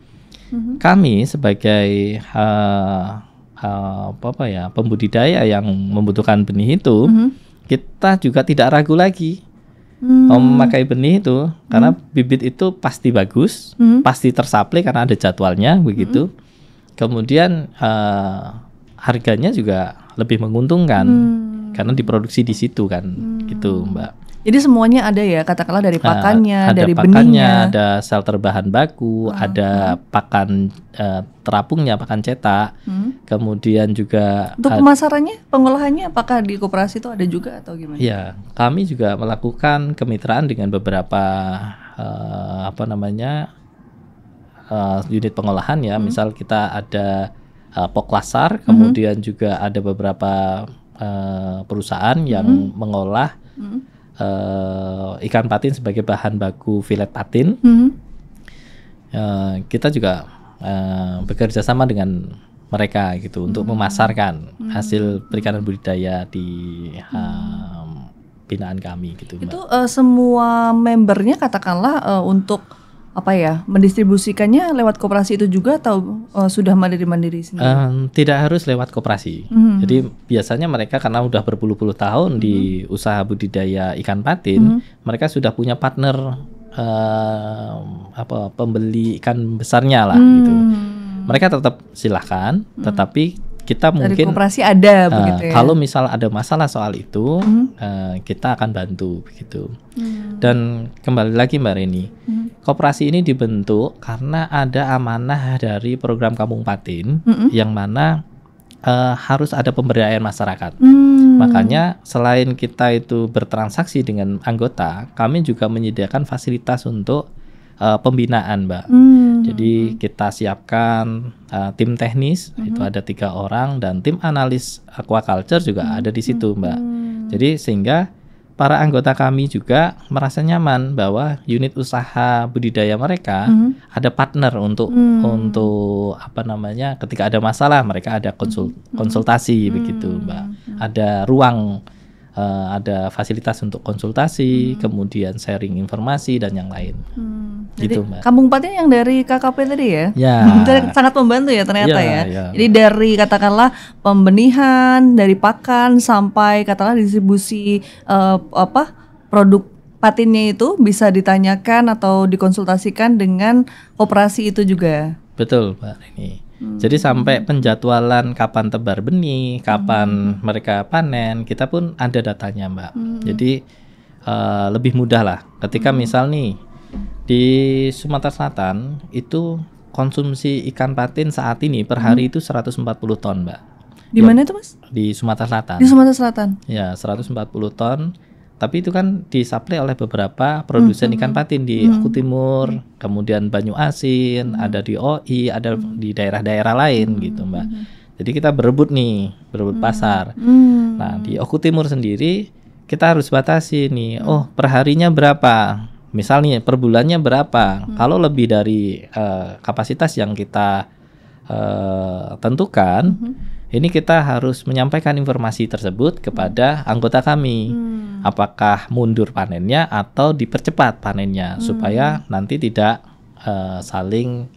hmm Kami sebagai uh, uh, apa, apa ya pembudidaya yang membutuhkan benih itu, mm-hmm. kita juga tidak ragu lagi hmm. memakai benih itu karena hmm. bibit itu pasti bagus, hmm. pasti tersaplai karena ada jadwalnya begitu. Hmm. Kemudian uh, harganya juga lebih menguntungkan hmm. karena diproduksi di situ kan, hmm. gitu Mbak. Jadi semuanya ada ya, katakanlah dari eh, pakannya, uh, ada dari pakannya, benihnya, ada shelter bahan baku, uh, ada hmm. pakan uh, terapungnya, pakan cetak, hmm. kemudian juga untuk pemasarannya, pengolahannya, apakah di koperasi itu ada juga atau gimana? Ya, kami juga melakukan kemitraan dengan beberapa uh, apa namanya uh, unit pengolahan ya, hmm. misal kita ada uh, poklasar, kemudian hmm. juga ada beberapa uh, perusahaan yang hmm. mengolah uh, ikan patin sebagai bahan baku filet patin. Mm-hmm. Uh, kita juga uh, bekerja sama dengan mereka gitu mm-hmm. untuk hmm. memasarkan mm-hmm. hasil perikanan budidaya di uh, binaan kami gitu. Itu uh, semua membernya katakanlah uh, untuk apa ya mendistribusikannya lewat koperasi itu juga atau uh, sudah mandiri-mandiri sendiri? Um, tidak harus lewat koperasi. Mm -hmm. Jadi biasanya mereka karena sudah berpuluh-puluh tahun mm -hmm. di mhm. usaha budidaya ikan patin, mm -hmm. mereka sudah punya partner uh, apa pembeli ikan besarnya lah mm -hmm. gitu. Mereka tetap silahkan, mm -hmm. tetapi kita mungkin dari koperasi ada uh, ya. Kalau misal ada masalah soal itu, hmm. uh, kita akan bantu begitu. Hmm. Dan kembali lagi Mbak Reni, hmm. koperasi ini dibentuk karena ada amanah dari program Kampung Patin hmm. yang mana uh, harus ada pemberdayaan masyarakat. Hmm. Makanya selain kita itu bertransaksi dengan anggota, kami juga menyediakan fasilitas untuk uh, pembinaan, Mbak. Hmm. Jadi kita siapkan uh, tim teknis hmm. itu ada tiga orang dan tim analis aquaculture juga hmm. ada di situ, Mbak. Hmm. Jadi sehingga para anggota kami juga merasa nyaman bahwa unit usaha budidaya mereka hmm. ada partner untuk hmm. untuk apa namanya ketika ada masalah mereka ada konsul, hmm. Hmm. konsultasi hmm. begitu, Mbak. Hmm. Ada ruang uh, ada fasilitas untuk konsultasi, hmm. kemudian sharing informasi dan yang lain. Hmm. Gitu, Jadi, Mbak. Kampung Patin yang dari KKP tadi ya? Ya. sangat membantu ya ternyata ya, ya. ya. Jadi dari katakanlah pembenihan, dari pakan sampai katakanlah distribusi uh, apa produk patinnya itu bisa ditanyakan atau dikonsultasikan dengan operasi itu juga. Betul, Pak Ini. Jadi sampai penjadwalan kapan tebar benih, kapan hmm. mereka panen, kita pun ada datanya, Mbak. Hmm. Jadi uh, lebih mudah lah. Ketika hmm. misal nih di Sumatera Selatan itu konsumsi ikan patin saat ini per hari hmm. itu 140 ton, Mbak. Di mana itu, Mas? Di Sumatera Selatan. Di Sumatera Selatan. Ya, 140 ton tapi itu kan disuplai oleh beberapa produsen mm -hmm. ikan patin di mm -hmm. Oku kemudian Banyu Asin, mm-hmm. ada di OI, ada mm-hmm. di daerah-daerah lain mm -hmm. gitu, Mbak. Jadi kita berebut nih, berebut mm -hmm. pasar. Mm -hmm. Nah, di Oku Timur sendiri kita harus batasi nih. Mm-hmm. Oh, perharinya berapa? Misalnya per bulannya berapa? Mm -hmm. Kalau lebih dari uh, kapasitas yang kita uh, tentukan, mm -hmm ini kita harus menyampaikan informasi tersebut kepada anggota kami. Hmm. Apakah mundur panennya atau dipercepat panennya hmm. supaya nanti tidak uh, saling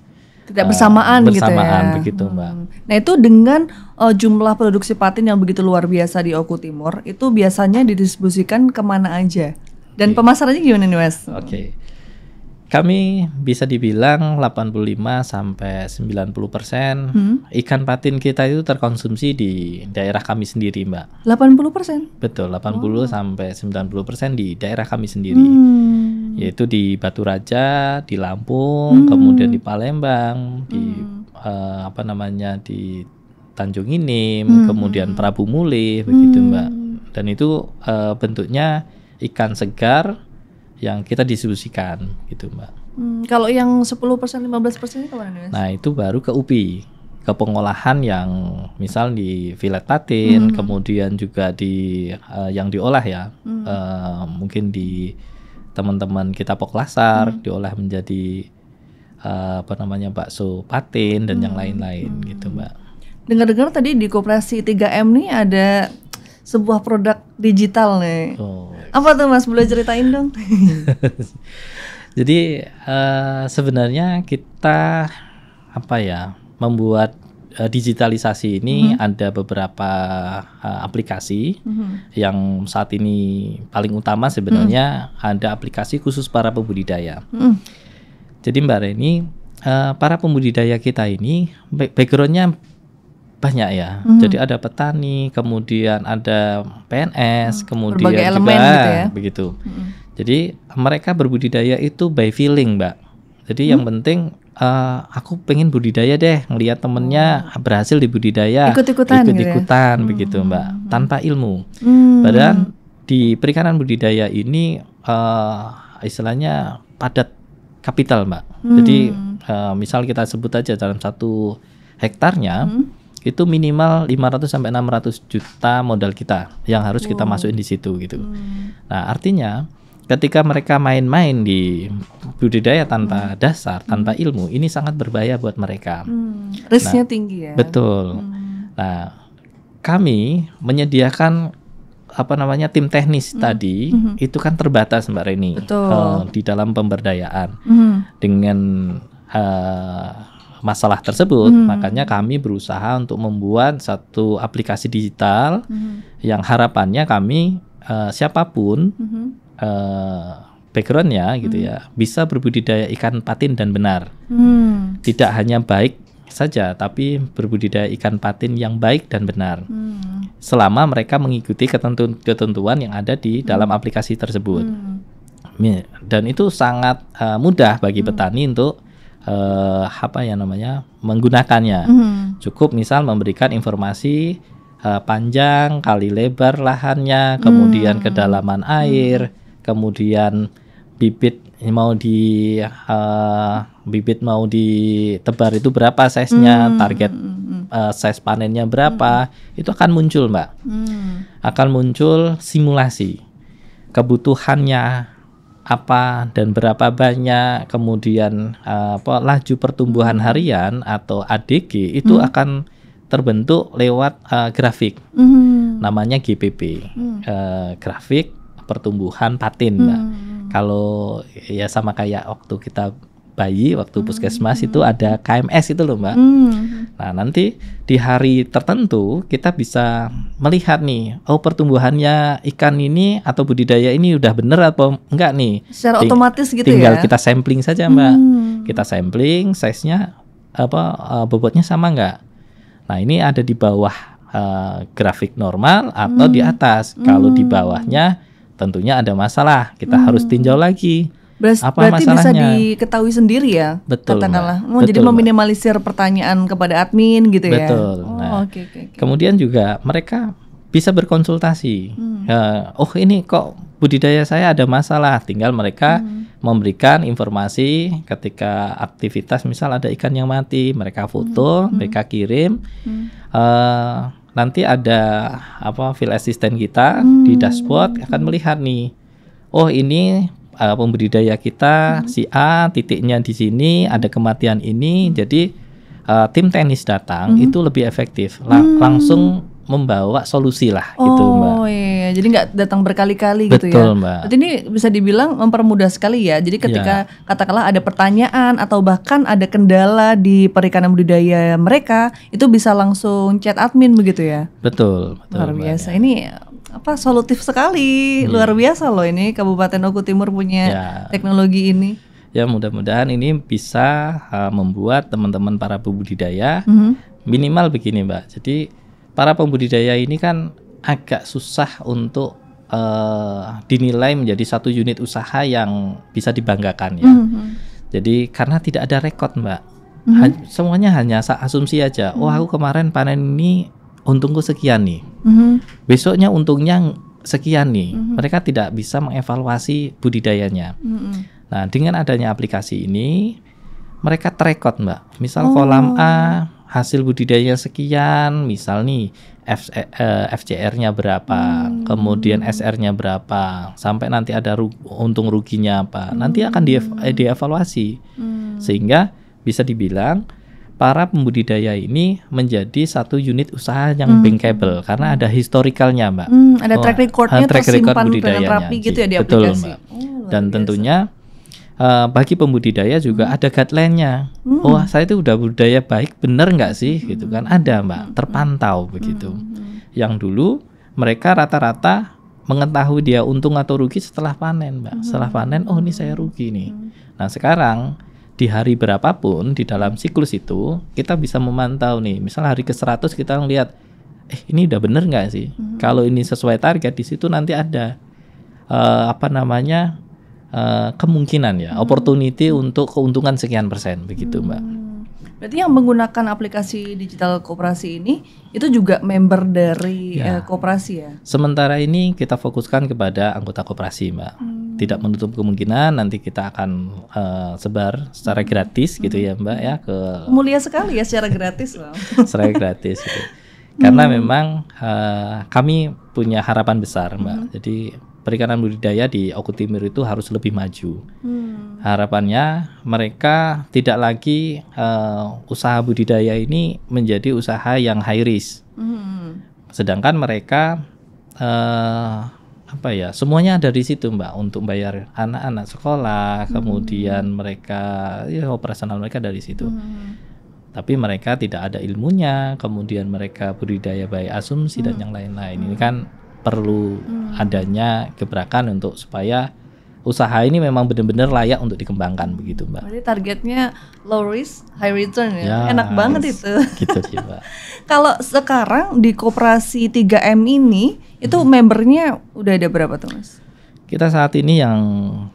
tidak bersamaan, uh, bersamaan gitu ya. begitu, hmm. Mbak. Nah, itu dengan uh, jumlah produksi patin yang begitu luar biasa di Oku Timur, itu biasanya didistribusikan kemana aja? Dan okay. pemasarannya gimana nih, Mas? Oke. Okay. Kami bisa dibilang 85 sampai 90 persen hmm. ikan patin kita itu terkonsumsi di daerah kami sendiri, Mbak. 80 persen? Betul, 80 oh. sampai 90 persen di daerah kami sendiri. Hmm. Yaitu di Batu Raja, di Lampung, hmm. kemudian di Palembang, hmm. di uh, eh, apa namanya di Tanjung Inim, hmm. kemudian Prabu Mulih, hmm. begitu, Mbak. Dan itu uh, bentuknya ikan segar yang kita distribusikan gitu mbak. Hmm, kalau yang 10% 15% persen kemana mas? Nah itu baru ke UPI ke pengolahan yang misal di filet patin, hmm. kemudian juga di uh, yang diolah ya, hmm. uh, mungkin di teman-teman kita poklasar hmm. diolah menjadi uh, apa namanya bakso patin dan hmm. yang lain-lain hmm. gitu mbak. Dengar-dengar tadi di koperasi 3M nih ada sebuah produk digital nih. Oh apa tuh Mas? Boleh ceritain dong? Jadi uh, sebenarnya kita apa ya membuat uh, digitalisasi ini mm -hmm. ada beberapa uh, aplikasi mm -hmm. yang saat ini paling utama sebenarnya mm -hmm. ada aplikasi khusus para pembudidaya. Mm -hmm. Jadi Mbak Reni, uh, para pembudidaya kita ini backgroundnya banyak ya. Hmm. Jadi ada petani, kemudian ada PNS, hmm. kemudian Berbagai juga gitu ya. begitu. Hmm. Jadi mereka berbudidaya itu by feeling, Mbak. Jadi hmm. yang penting uh, aku pengen budidaya deh, ngelihat temennya hmm. berhasil di budidaya, ikut-ikutan, ikut gitu ya? Hmm. begitu, hmm. Mbak. Tanpa ilmu. Hmm. Padahal di perikanan budidaya ini uh, istilahnya padat kapital, Mbak. Hmm. Jadi uh, misal kita sebut aja dalam satu hektarnya hmm itu minimal 500 sampai 600 juta modal kita yang harus wow. kita masukin di situ gitu. Hmm. Nah, artinya ketika mereka main-main di budidaya tanpa hmm. dasar, hmm. tanpa hmm. ilmu, ini sangat berbahaya buat mereka. Hmm. Nah, Risknya nah, tinggi ya. Betul. Hmm. Nah, kami menyediakan apa namanya tim teknis mm. tadi hmm itu kan terbatas mbak Reni Betul. Uh, di dalam pemberdayaan mm. dengan uh, masalah tersebut. Hmm. Makanya kami berusaha untuk membuat satu aplikasi digital hmm. yang harapannya kami uh, siapapun hmm. uh, backgroundnya gitu hmm. ya bisa berbudidaya ikan patin dan benar. Hmm. Tidak hanya baik saja, tapi berbudidaya ikan patin yang baik dan benar. Hmm. Selama mereka mengikuti ketentu ketentuan yang ada di hmm. dalam aplikasi tersebut. Hmm dan itu sangat uh, mudah bagi hmm. petani untuk eh, apa ya namanya menggunakannya. Mm-hmm. Cukup misal memberikan informasi eh, panjang kali lebar lahannya, kemudian mm-hmm. kedalaman mm. air, mm-hmm. kemudian bibit mau di uh, bibit mau ditebar itu berapa size-nya, mm-hmm. target uh, size panennya berapa, mm-hmm. itu akan muncul, Mbak. Mm-hmm. Akan muncul simulasi kebutuhannya apa dan berapa banyak kemudian eh, apa laju pertumbuhan hmm. harian atau ADG itu hmm. akan terbentuk lewat uh, grafik hmm. namanya GPP hmm. uh, grafik pertumbuhan patin hmm. nah, kalau ya sama kayak waktu kita bayi waktu hmm. puskesmas itu ada KMS itu loh mbak. Hmm. Nah nanti di hari tertentu kita bisa melihat nih, oh pertumbuhannya ikan ini atau budidaya ini udah bener atau enggak nih. Secara Ting otomatis gitu tinggal ya. Tinggal kita sampling saja mbak. Hmm. Kita sampling size-nya apa uh, bobotnya sama enggak. Nah ini ada di bawah uh, grafik normal atau hmm. di atas. Kalau hmm. di bawahnya tentunya ada masalah, kita hmm. harus tinjau lagi Beras, apa berarti masalahnya? bisa diketahui sendiri ya betul katakanlah mau betul, jadi meminimalisir pertanyaan kepada admin gitu betul. ya betul oh, nah, okay, okay, okay. kemudian juga mereka bisa berkonsultasi hmm. uh, oh ini kok budidaya saya ada masalah tinggal mereka hmm. memberikan informasi ketika aktivitas misal ada ikan yang mati mereka foto hmm. hmm. mereka kirim hmm. uh, nanti ada apa field assistant kita hmm. di dashboard akan melihat nih oh ini uh, pembudidaya kita hmm. si A titiknya di sini ada kematian ini hmm. jadi uh, tim teknis datang hmm. itu lebih efektif La hmm. langsung membawa solusi lah gitu, oh, gitu mbak. Oh iya, jadi nggak datang berkali-kali gitu ya. Betul mbak. Berarti ini bisa dibilang mempermudah sekali ya. Jadi ketika ya. katakanlah ada pertanyaan atau bahkan ada kendala di perikanan budidaya mereka, itu bisa langsung chat admin begitu ya. Betul. betul Luar biasa. Mbak, ya. Ini apa solutif sekali. Hmm. Luar biasa loh ini Kabupaten Oku Timur punya ya. teknologi ini. Ya mudah-mudahan ini bisa uh, membuat teman-teman para pembudidaya -hmm. minimal begini Mbak. Jadi para pembudidaya ini kan agak susah untuk uh, dinilai menjadi satu unit usaha yang bisa dibanggakan ya. -hmm. hmm. Jadi karena tidak ada rekod Mbak. -hmm. semuanya hanya asumsi aja. oh -hmm. aku kemarin panen ini untungku sekian nih. Mm-hmm. Besoknya untungnya sekian nih. Mm-hmm. Mereka tidak bisa mengevaluasi budidayanya. Mm-hmm. Nah, dengan adanya aplikasi ini mereka terekod, Mbak. Misal oh. kolam A hasil budidayanya sekian, misal nih F, eh, FCR-nya berapa, hmm. kemudian SR-nya berapa, sampai nanti ada rug, untung ruginya apa. Hmm. Nanti akan hmm. dieva, eh, dievaluasi. Hmm. Sehingga bisa dibilang para pembudidaya ini menjadi satu unit usaha yang hmm. bankable karena ada historicalnya mbak. Hmm, ada track oh, recordnya oh, track record budidayanya. rapi gitu ya di Betul, Mbak. Oh, Dan biasa. tentunya uh, bagi pembudidaya juga hmm. ada guideline-nya. Hmm. Oh saya itu udah budidaya baik bener nggak sih hmm. gitu kan? Ada mbak, hmm. terpantau hmm. begitu. Hmm, hmm, hmm. Yang dulu mereka rata-rata mengetahui dia untung atau rugi setelah panen mbak. Hmm. Setelah panen oh ini saya rugi nih. Hmm. Nah sekarang di hari berapapun di dalam siklus itu kita bisa memantau nih misal hari ke 100 kita melihat, eh ini udah bener nggak sih mm-hmm. kalau ini sesuai target di situ nanti ada uh, apa namanya uh, kemungkinan ya mm-hmm. opportunity untuk keuntungan sekian persen begitu mm-hmm. mbak hmm. Berarti yang menggunakan aplikasi digital kooperasi ini itu juga member dari ya. Eh, kooperasi ya? Sementara ini kita fokuskan kepada anggota kooperasi, Mbak. Hmm tidak menutup kemungkinan nanti kita akan uh, sebar secara hmm. gratis gitu ya Mbak ya ke mulia sekali ya secara gratis loh. secara gratis gitu. Karena hmm. memang uh, kami punya harapan besar Mbak. Hmm. Jadi perikanan budidaya di Okutimir itu harus lebih maju. Hmm. Harapannya mereka tidak lagi uh, usaha budidaya ini menjadi usaha yang high risk. Hmm. Sedangkan mereka uh, apa ya semuanya ada di situ mbak untuk bayar anak-anak sekolah hmm. kemudian mereka ya operasional mereka dari situ hmm. tapi mereka tidak ada ilmunya kemudian mereka budidaya bayi asumsi hmm. dan yang lain-lain hmm. ini kan perlu hmm. adanya gebrakan untuk supaya usaha ini memang benar-benar layak untuk dikembangkan begitu mbak. Jadi targetnya low risk high return ya, yes. enak banget itu. Gitu sih mbak. Kalau sekarang di koperasi 3M ini itu hmm. membernya udah ada berapa tuh mas? Kita saat ini yang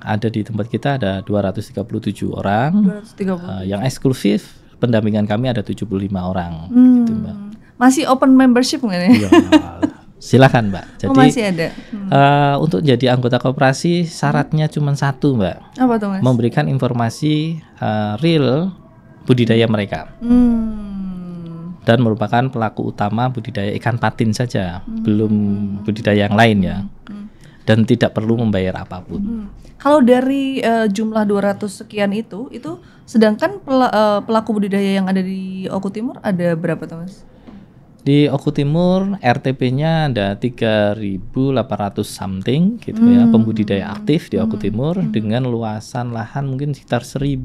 ada di tempat kita ada 237 orang. 237. Uh, eh, yang eksklusif pendampingan kami ada 75 orang. Hmm. Gitu mbak. Masih open membership nggak nih? Ya, Silahkan Mbak. Oh, jadi oh, masih ada. Hmm. Uh, untuk jadi anggota kooperasi syaratnya cuma satu Mbak. Apa tuh Mas? Memberikan informasi uh, real budidaya hmm. mereka. Hmm. Dan merupakan pelaku utama budidaya ikan patin saja, hmm. belum budidaya yang lain ya. Hmm. Dan tidak perlu membayar apapun. Hmm. Kalau dari uh, jumlah 200 sekian itu, itu sedangkan pel uh, pelaku budidaya yang ada di Oku Timur ada berapa tuh Mas? Di Oku Timur RTP-nya ada 3.800 something gitu ya, hmm. ya pembudidaya aktif di Oku hmm. Timur hmm. dengan luasan lahan mungkin sekitar 1.000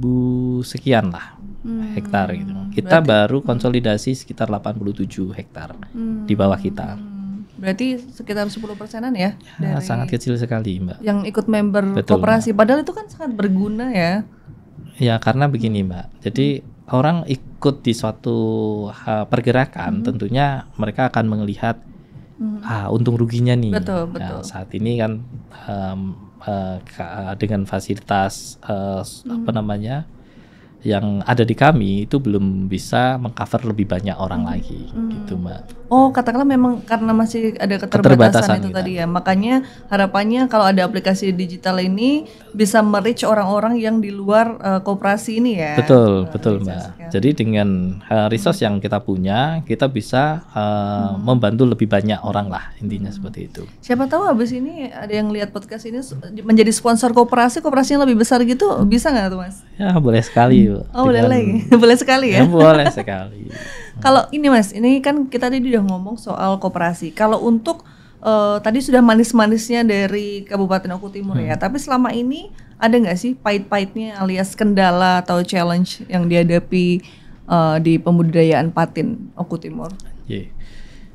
sekian lah hmm. hektar gitu. Kita Berarti, baru konsolidasi sekitar 87 hektar hmm. di bawah kita. Berarti sekitar 10 persenan ya? ya dari sangat kecil sekali Mbak. Yang ikut member Betul, koperasi, padahal itu kan sangat berguna ya. Ya karena begini Mbak, jadi hmm orang ikut di suatu uh, pergerakan, hmm. tentunya mereka akan melihat hmm. ah untung ruginya nih. Betul, nah, betul. Nah, saat ini kan um, uh, dengan fasilitas uh, hmm. apa mm-hmm. namanya? yang ada di kami itu belum bisa mengcover lebih banyak orang hmm. lagi hmm. gitu mbak. Oh katakanlah memang karena masih ada keterbatasan, keterbatasan itu kita. tadi ya makanya harapannya kalau ada aplikasi digital ini bisa merich orang-orang yang di luar uh, eh, kooperasi ini ya. Betul uh, betul mbak. Ya. Jadi dengan uh, resource hmm. yang kita punya kita bisa uh, hmm. membantu lebih banyak orang lah intinya hmm. seperti itu. Siapa tahu abis ini ada yang lihat podcast ini menjadi sponsor kooperasi, kooperasinya lebih besar gitu bisa nggak tuh mas? Ya boleh sekali. Hmm. Oh boleh lagi, boleh sekali ya. ya boleh sekali. Kalau ini mas, ini kan kita tadi sudah ngomong soal kooperasi Kalau untuk uh, tadi sudah manis-manisnya dari Kabupaten Oku Timur ya. hmm. ya, tapi selama ini ada nggak sih pahit-pahitnya alias kendala atau challenge yang dihadapi uh, di pembudidayaan patin Oku Timur? Yeah.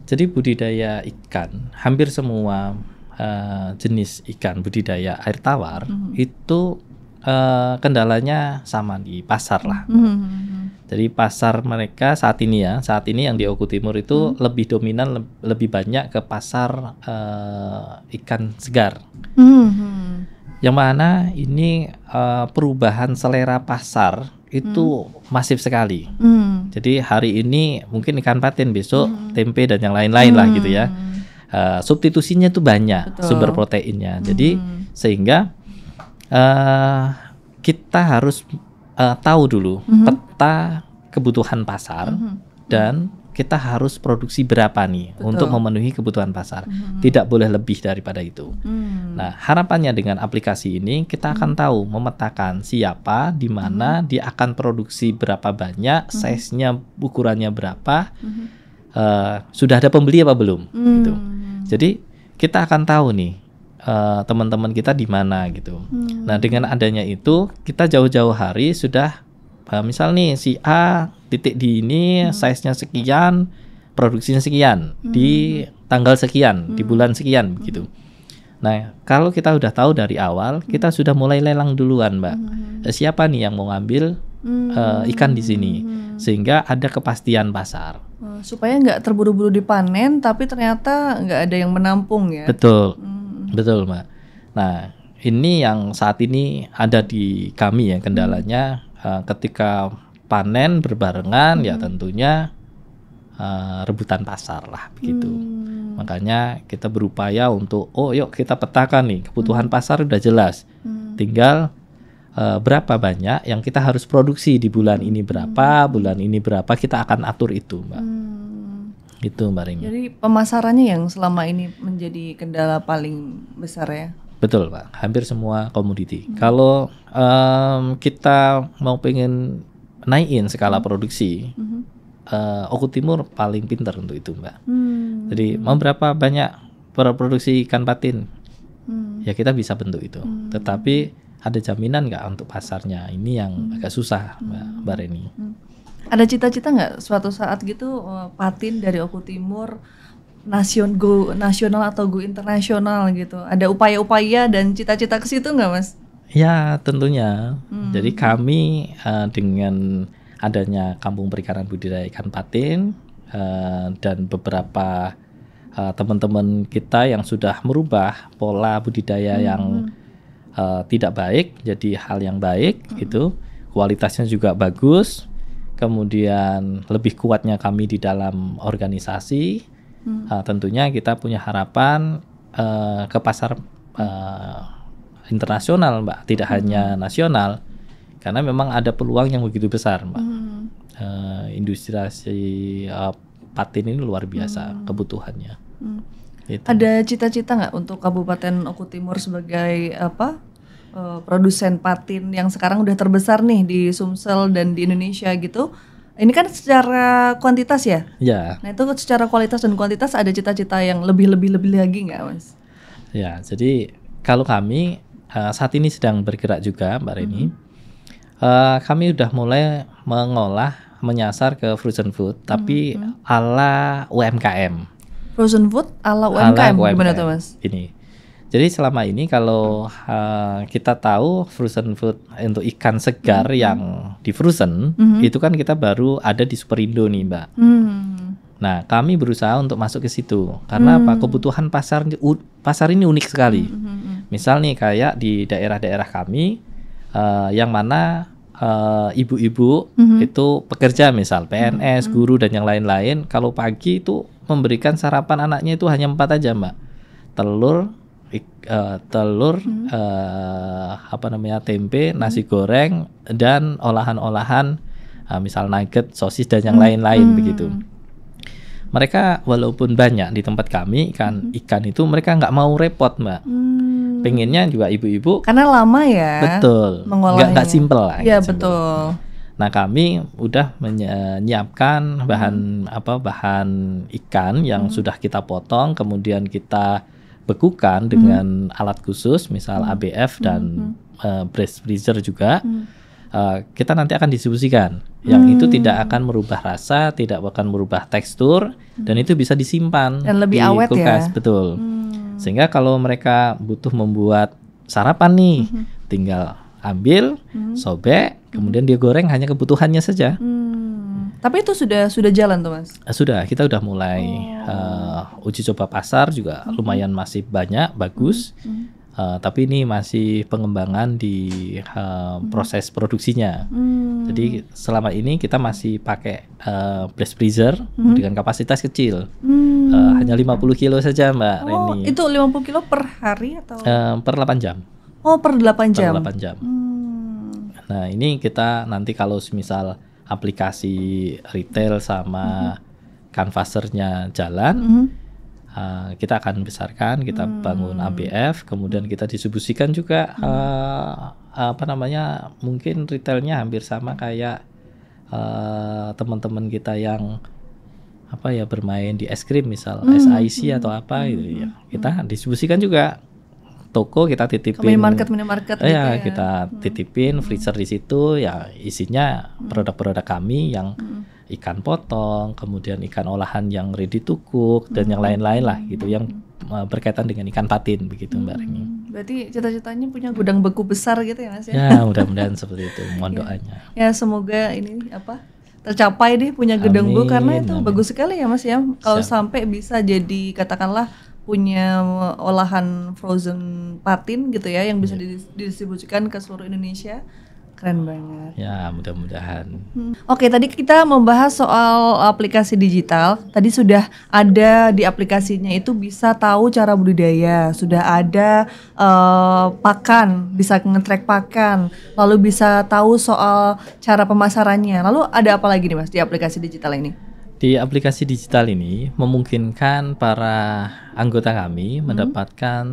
Jadi budidaya ikan hampir semua uh, jenis ikan budidaya air tawar hmm. itu Eh, kendalanya sama di pasar lah. Mm-hmm. Jadi pasar mereka saat ini ya, saat ini yang di Oku Timur itu hmm. lebih dominan lebih banyak ke pasar uh, ikan segar. Hmm. Yang mana ini uh, perubahan selera pasar itu mm. masif sekali. Mm. Jadi hari ini mungkin ikan patin, besok mm. tempe dan yang lain-lain mm. lah gitu ya. Uh, substitusinya itu banyak Betul. sumber proteinnya. Jadi sehingga uh, kita harus uh, tahu dulu mm -hmm. peta kebutuhan pasar mm -hmm. dan kita harus produksi berapa nih Betul. untuk memenuhi kebutuhan pasar. Hmm. Tidak boleh lebih daripada itu. Hmm. Nah, harapannya dengan aplikasi ini kita akan mhm. tahu memetakan siapa, di mana hmm. dia akan produksi berapa banyak, hmm. size-nya, ukurannya berapa, hmm. uh, sudah ada pembeli apa belum. Gitu. Hmm. Gitu. Jadi kita akan tahu nih teman eh, teman-teman kita di mana gitu. Hmm. Nah dengan adanya itu kita jauh-jauh hari sudah uh, misal nih si A titik di ini hmm. size-nya sekian, produksinya sekian hmm. di tanggal sekian, hmm. di bulan sekian hmm. gitu. Nah, kalau kita sudah tahu dari awal, hmm. kita sudah mulai lelang duluan, Mbak. Hmm. Eh, siapa nih yang mau ngambil hmm. uh, ikan di sini? Hmm. Sehingga ada kepastian pasar. Oh, supaya nggak terburu-buru dipanen, tapi ternyata nggak ada yang menampung ya. Betul. Hmm. Betul, Mbak. Nah, ini yang saat ini ada di kami ya kendalanya hmm. uh, ketika panen berbarengan ya hmm. ya tentunya uh, rebutan pasar lah begitu. Hmm. Makanya kita berupaya untuk oh yuk kita petakan nih kebutuhan hmm. pasar udah jelas. Hmm. Tinggal uh, berapa banyak yang kita harus produksi di bulan ini berapa, hmm. bulan ini berapa kita akan atur itu, Mbak. Hmm. Gitu Mbak Rima. Jadi pemasarannya yang selama ini menjadi kendala paling besar ya? Betul Pak, hampir semua komoditi. Hmm. Kalau um, kita mau pengen naikin skala produksi, hmm. uh, Oku Timur paling pinter untuk itu Mbak. Hmm. Jadi mau berapa banyak produksi ikan patin? Hmm. Ya kita bisa bentuk itu. Hmm. Tetapi ada jaminan nggak untuk pasarnya? Ini yang hmm. agak susah Mbak, hmm. Mbak Reni. Hmm. Ada cita-cita nggak suatu saat gitu eh, patin dari Oku Timur nasion go nasional atau go internasional gitu? Ada upaya-upaya dan cita-cita ke situ nggak mas? Ya tentunya. Hmm. Jadi kami uh, dengan adanya Kampung Perikanan Budidaya Ikan Patin uh, dan beberapa teman teman-teman kita yang sudah merubah pola budidaya hmm. yang uh, tidak baik jadi hal yang baik hmm. gitu kualitasnya juga bagus kemudian lebih kuatnya kami di dalam organisasi, hmm. uh, tentunya kita punya harapan uh, ke pasar uh, internasional, Mbak, tidak hmm. hanya nasional, karena memang ada peluang yang begitu besar, Mbak. Hmm. Uh, industriasi uh, patin ini luar biasa hmm. kebutuhannya. Hmm. Gitu. Ada cita-cita nggak untuk Kabupaten Oku Timur sebagai apa Eh, produsen patin yang sekarang udah terbesar nih di Sumsel dan di Indonesia gitu. Ini kan secara kuantitas ya? Iya. Nah, itu secara kualitas dan kuantitas ada cita-cita yang lebih-lebih-lebih lagi nggak, Mas? Ya, jadi kalau kami uh, saat ini sedang bergerak juga, Mbak Reni. Mm -hmm. uh, kami sudah mulai mengolah menyasar ke frozen food tapi mm -hmm. ala UMKM. Frozen food ala UMKM, ala UMKM. gimana tuh Mas? Ini jadi selama ini kalau uh, kita tahu frozen food untuk ikan segar mm -hmm. yang di frozen mm -hmm. itu kan kita baru ada di Superindo nih, Mbak. Mm -hmm. Nah, kami berusaha untuk masuk ke situ karena mm -hmm. apa? Kebutuhan pasar pasar ini unik sekali. Mm -hmm. Misal nih kayak di daerah-daerah kami uh, yang mana eh, ibu-ibu mm -hmm. itu pekerja misal PNS, mm -hmm. guru dan yang lain-lain kalau pagi itu memberikan sarapan anaknya itu hanya empat aja, Mbak. Telur, uh, telur, hmm. uh, apa namanya tempe, hmm. nasi goreng dan olahan-olahan, uh, misal nugget, sosis dan yang hmm. lain-lain hmm. begitu. Mereka walaupun banyak di tempat kami ikan hmm. ikan itu mereka nggak mau repot mbak. Hmm. Pengennya juga ibu-ibu. Karena lama ya. Betul. Nggak nggak ya? simple lah. ya betul. Nah kami udah menyiapkan bahan hmm. apa bahan ikan yang hmm. sudah kita potong, kemudian kita dibekukan hmm. dengan hmm. alat khusus, misal hmm. ABF dan hmm. uh, hmm. eh, breast freezer juga. Hmm. Uh, kita nanti akan distribusikan. Yang hmm. itu tidak akan merubah rasa, tidak akan merubah tekstur, hmm. dan itu bisa disimpan dan lebih di awet ya? kulkas, ya. Betul. Hmm. Sehingga kalau mereka butuh membuat sarapan nih, hmm. tinggal ambil, hmm. sobek, kemudian dia goreng hanya kebutuhannya saja. Hmm. Tapi itu sudah sudah jalan tuh mas? Eh, sudah, kita sudah mulai oh. uh, uji coba pasar juga hmm. lumayan masih banyak, bagus. Hmm. Uh, tapi ini masih pengembangan di uh, proses produksinya. Hmm. Jadi selama ini kita masih pakai uh, blast freezer hmm. dengan kapasitas kecil. Hmm. Uh, hanya 50 kilo saja Mbak oh, Reni. itu 50 kilo per hari atau? Uh, per 8 jam. Oh, per 8 jam. Per 8 jam. Hmm. Nah, ini kita nanti kalau misal aplikasi retail sama mm -hmm. canvasernya jalan. Mm -hmm. Uh, kita akan besarkan, kita hmm. bangun ABF, kemudian kita distribusikan juga hmm. uh, apa namanya mungkin retailnya hampir sama kayak uh, teman-teman kita yang apa ya bermain di es krim misal hmm. SIC atau apa hmm. gitu ya mm-hmm. kita distribusikan juga toko kita titipin minimarket minimarket iya gitu ya, kita hmm. titipin hmm. freezer di situ ya isinya hmm. produk-produk kami yang hmm. ikan potong kemudian ikan olahan yang ready to cook dan hmm. yang lain-lain lah gitu hmm. yang eh, berkaitan dengan ikan patin begitu mbak Reni. Berarti cita-citanya punya gudang beku besar gitu ya mas ya? Ya mudah-mudahan seperti itu mohon ya. doanya. Ya semoga ini apa tercapai deh punya gedung beku karena itu amin. bagus sekali ya mas ya kalau sampai bisa jadi katakanlah punya olahan frozen patin gitu ya yang bisa yeah. didistribusikan ke seluruh Indonesia keren banget. Ya, mudah-mudahan. Hmm. Oke, tadi kita membahas soal aplikasi digital. Tadi sudah ada di aplikasinya itu bisa tahu cara budidaya, sudah ada uh, pakan, bisa ngetrack pakan, lalu bisa tahu soal cara pemasarannya. Lalu ada apa lagi nih Mas di aplikasi digital ini? Di aplikasi digital ini memungkinkan para anggota kami hmm. mendapatkan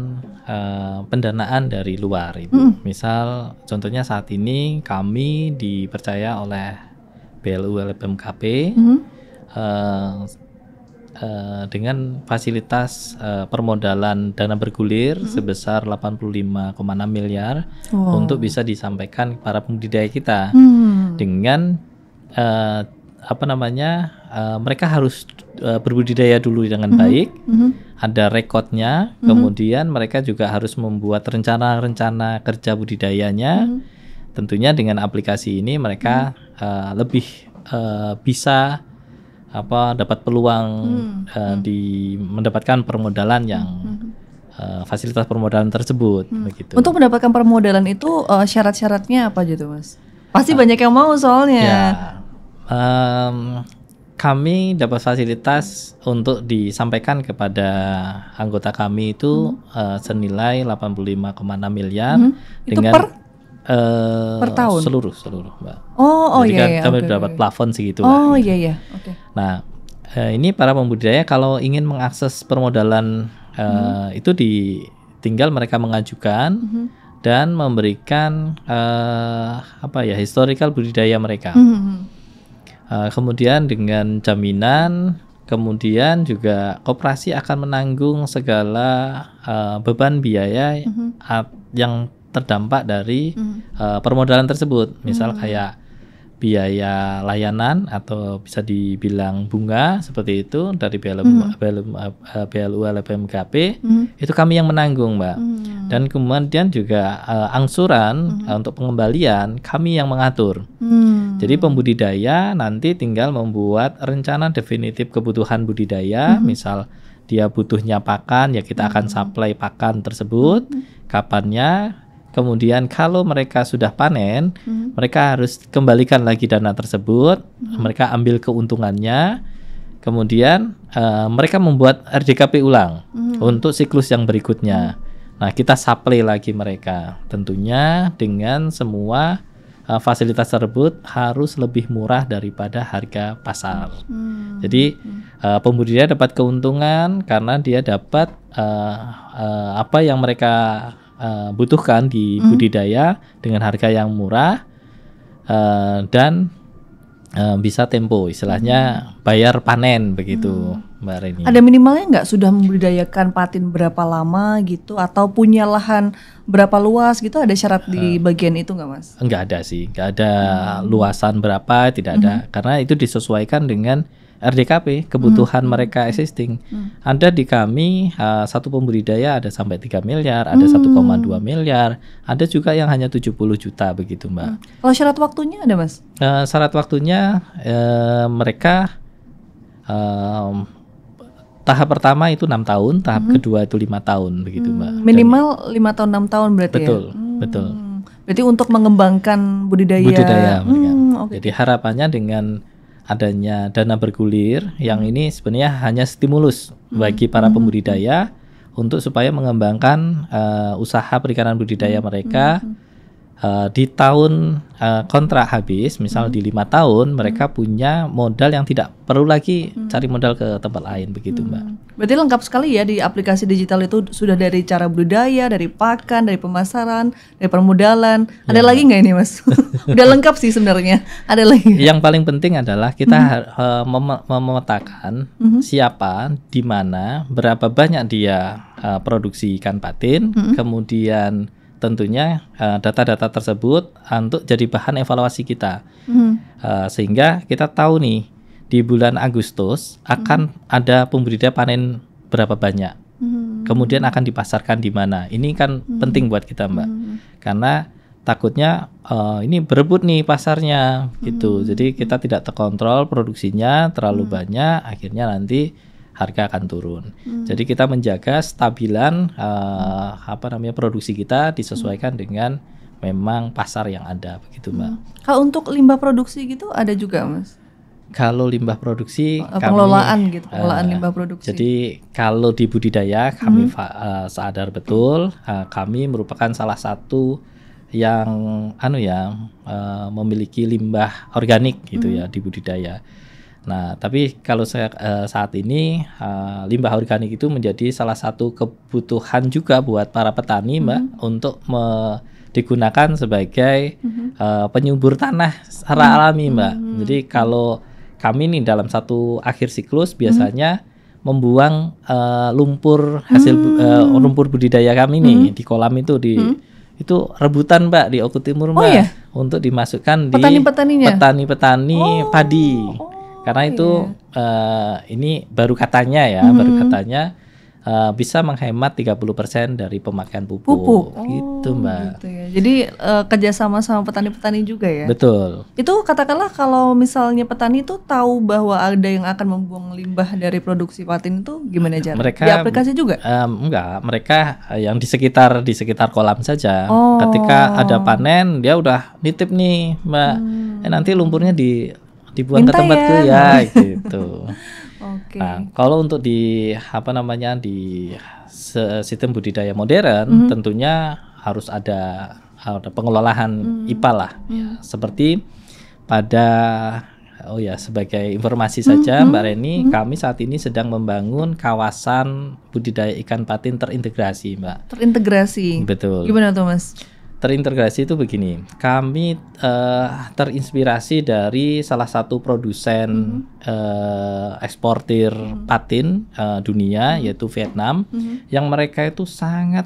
uh, pendanaan dari luar, Ibu. Hmm. Misal contohnya saat ini kami dipercaya oleh BLU LPMKP hmm. uh, Uh, dengan fasilitas uh, permodalan dana bergulir -hmm. sebesar 85,6 miliar oh. untuk bisa disampaikan para pembudidaya kita hmm. dengan uh, apa namanya uh, mereka harus uh, berbudidaya dulu dengan mm -hmm. baik, mm -hmm. ada rekodnya, mm -hmm. kemudian mereka juga harus membuat rencana-rencana kerja budidayanya. Mm -hmm. Tentunya dengan aplikasi ini mereka mm -hmm. uh, lebih uh, bisa apa dapat peluang hmm, uh, di mendapatkan permodalan yang hmm. fasilitas permodalan tersebut hmm. begitu. Untuk mendapatkan permodalan itu uh, syarat-syaratnya apa gitu, Mas? Pasti uh, banyak yang mau soalnya. Ya, um, kami dapat fasilitas untuk disampaikan kepada anggota kami itu hmm. uh, senilai 85,6 miliar hmm. Itu dengan per? Uh, per tahun seluruh seluruh mbak. Oh oh Jadi iya. Jadi kan iya, kami okay, dapat okay. plafon segitu. Oh lah, gitu. iya iya. Oke. Okay. Nah uh, ini para pembudidaya kalau ingin mengakses permodalan uh, hmm. itu di tinggal mereka mengajukan. Hmm dan memberikan uh, apa ya historical budidaya mereka. Mm -hmm. hmm, hmm. Eh, kemudian dengan jaminan, kemudian juga koperasi akan menanggung segala uh, beban biaya mm -hmm. yang terdampak dari mm -hmm. uh, permodalan tersebut. Misal mm -hmm. kayak biaya layanan atau bisa dibilang bunga seperti itu dari BLU hmm. BLU, eh, BLU LPMKP hmm. itu kami yang menanggung mbak hmm. dan kemudian juga uh, angsuran hmm. uh, untuk pengembalian kami yang mengatur hmm. jadi pembudidaya nanti tinggal membuat rencana definitif kebutuhan budidaya hmm. misal dia butuhnya pakan ya kita hmm. akan supply pakan tersebut hmm. kapannya Kemudian kalau mereka sudah panen, hmm. mereka harus kembalikan lagi dana tersebut, hmm. mereka ambil keuntungannya, kemudian uh, mereka membuat RJKP ulang hmm. untuk siklus yang berikutnya. Hmm. Nah, kita supply lagi mereka. Tentunya dengan semua uh, fasilitas tersebut harus lebih murah daripada harga pasar. Hmm. Jadi uh, pembudidaya dapat keuntungan karena dia dapat uh, uh, apa yang mereka uh, butuhkan di mm. budidaya dengan harga yang murah uh, dan uh, bisa tempo, istilahnya mm. bayar panen begitu, mm. Mbak Reni. Ada minimalnya nggak sudah membudidayakan patin berapa lama gitu, atau punya lahan berapa luas gitu? Ada syarat uh, di bagian itu nggak, Mas? Nggak ada sih, nggak ada mm. luasan berapa, tidak ada, hmm. karena itu disesuaikan dengan RDKP kebutuhan hmm. hmm mereka hmm, existing. Hmm. Ada di kami uh, satu pembudidaya ada sampai 3 miliar, ada hmm. 1,2 miliar, ada juga yang hanya 70 juta begitu, Mbak. Hmm. Kalau syarat waktunya ada, Mas? Uh, syarat waktunya uh, mereka um, tahap pertama itu enam tahun, tahap hmm. kedua itu lima tahun begitu, hmm. Mbak. Minimal lima tahun enam tahun berarti ya? betul, ya. Hmm. Betul. Berarti untuk mengembangkan budidaya. Budidaya Hmm, okay. Jadi harapannya dengan adanya dana bergulir yang hmm. ini sebenarnya hanya stimulus hmm. bagi para hmm. pembudidaya untuk supaya mengembangkan uh, usaha perikanan budidaya mereka hmm. Eh, di tahun uh, kontrak habis, misal hmm. di lima tahun, mereka hmm. punya modal yang tidak perlu lagi hmm. cari modal ke tempat lain, begitu hmm. mbak. Berarti lengkap sekali ya di aplikasi digital itu sudah dari cara budaya, dari pakan, dari pemasaran, dari permodalan. Ada iya. lagi nggak ini mas? Udah lengkap sih sebenarnya. Ada lagi. Yang paling penting adalah kita hmm. Eh, mem memetakan hmm. siapa, di mana, berapa banyak dia uh, produksi ikan patin, hmm. kemudian tentunya eh, data-data uh, tersebut untuk jadi bahan evaluasi kita hmm. uh, sehingga kita tahu nih di bulan Agustus akan hmm. ada pemberida panen berapa banyak hmm. kemudian akan dipasarkan di mana ini kan hmm. penting buat kita mbak hmm. karena takutnya uh, ini berebut nih pasarnya gitu. Hmm. Jadi kita tidak terkontrol produksinya terlalu hmm. banyak, akhirnya nanti harga akan turun. Hmm. Jadi kita menjaga stabilan uh, apa namanya produksi kita disesuaikan hmm. dengan memang pasar yang ada begitu mbak. Hmm. Kalau untuk limbah produksi gitu ada juga mas? Kalau limbah produksi eh, pengelolaan gitu, eh, pengelolaan uh, limbah produksi. Jadi kalau di budidaya kami hmm. uh, sadar betul uh, kami merupakan salah satu yang anu ya uh, memiliki limbah organik gitu ya hmm. ya di budidaya Nah, tapi kalau saya, uh, saat ini uh, limbah organik itu menjadi salah satu kebutuhan juga buat para petani, mhm. Mbak, mm -hmm. untuk me digunakan sebagai mm -hmm. uh, penyubur tanah secara mm -hmm. alami, Mbak. Mm -hmm. Jadi mhm. kalau kami nih dalam satu akhir siklus biasanya mm -hmm. membuang uh, lumpur hasil mm -hmm. uh, lumpur budidaya kami nih mm -hmm. di kolam itu di mm -hmm itu rebutan mbak di Oku Timur oh mbak oh, iya? untuk dimasukkan petani di petani-petaninya petani-petani oh, padi oh karena oh, itu uh, ini baru katanya ya, hmm. baru katanya uh, bisa menghemat 30% dari pemakaian pupuk, pupuk. Oh, gitu, oh mbak. Gitu ya. Jadi uh, kerjasama sama petani-petani juga ya. Betul. Itu katakanlah kalau misalnya petani itu tahu bahwa ada yang akan membuang limbah dari produksi patin itu gimana cara? Mereka di aplikasi juga? Um, enggak, mereka yang di sekitar di sekitar kolam saja. Oh. Ketika ada panen dia udah nitip nih mbak. Hmm. nanti lumpurnya di dibuang Minta ke tempatku ya, ya gitu. Okay. Nah, kalau untuk di apa namanya di sistem budidaya modern, mm -hmm. tentunya harus ada, ada pengelolaan mm -hmm. IPA lah, mm seperti pada oh ya sebagai informasi mhm, saja mm -hmm. Mbak mhm, Reni, mm -hmm. kami saat ini sedang membangun kawasan budidaya ikan patin terintegrasi, Mbak. Terintegrasi. Betul. Gimana tuh, Mas? terintegrasi itu begini kami uh, terinspirasi dari salah satu produsen mm -hmm. uh, eksportir mm -hmm. patin uh, dunia mm -hmm. yaitu Vietnam mm -hmm. yang mereka itu sangat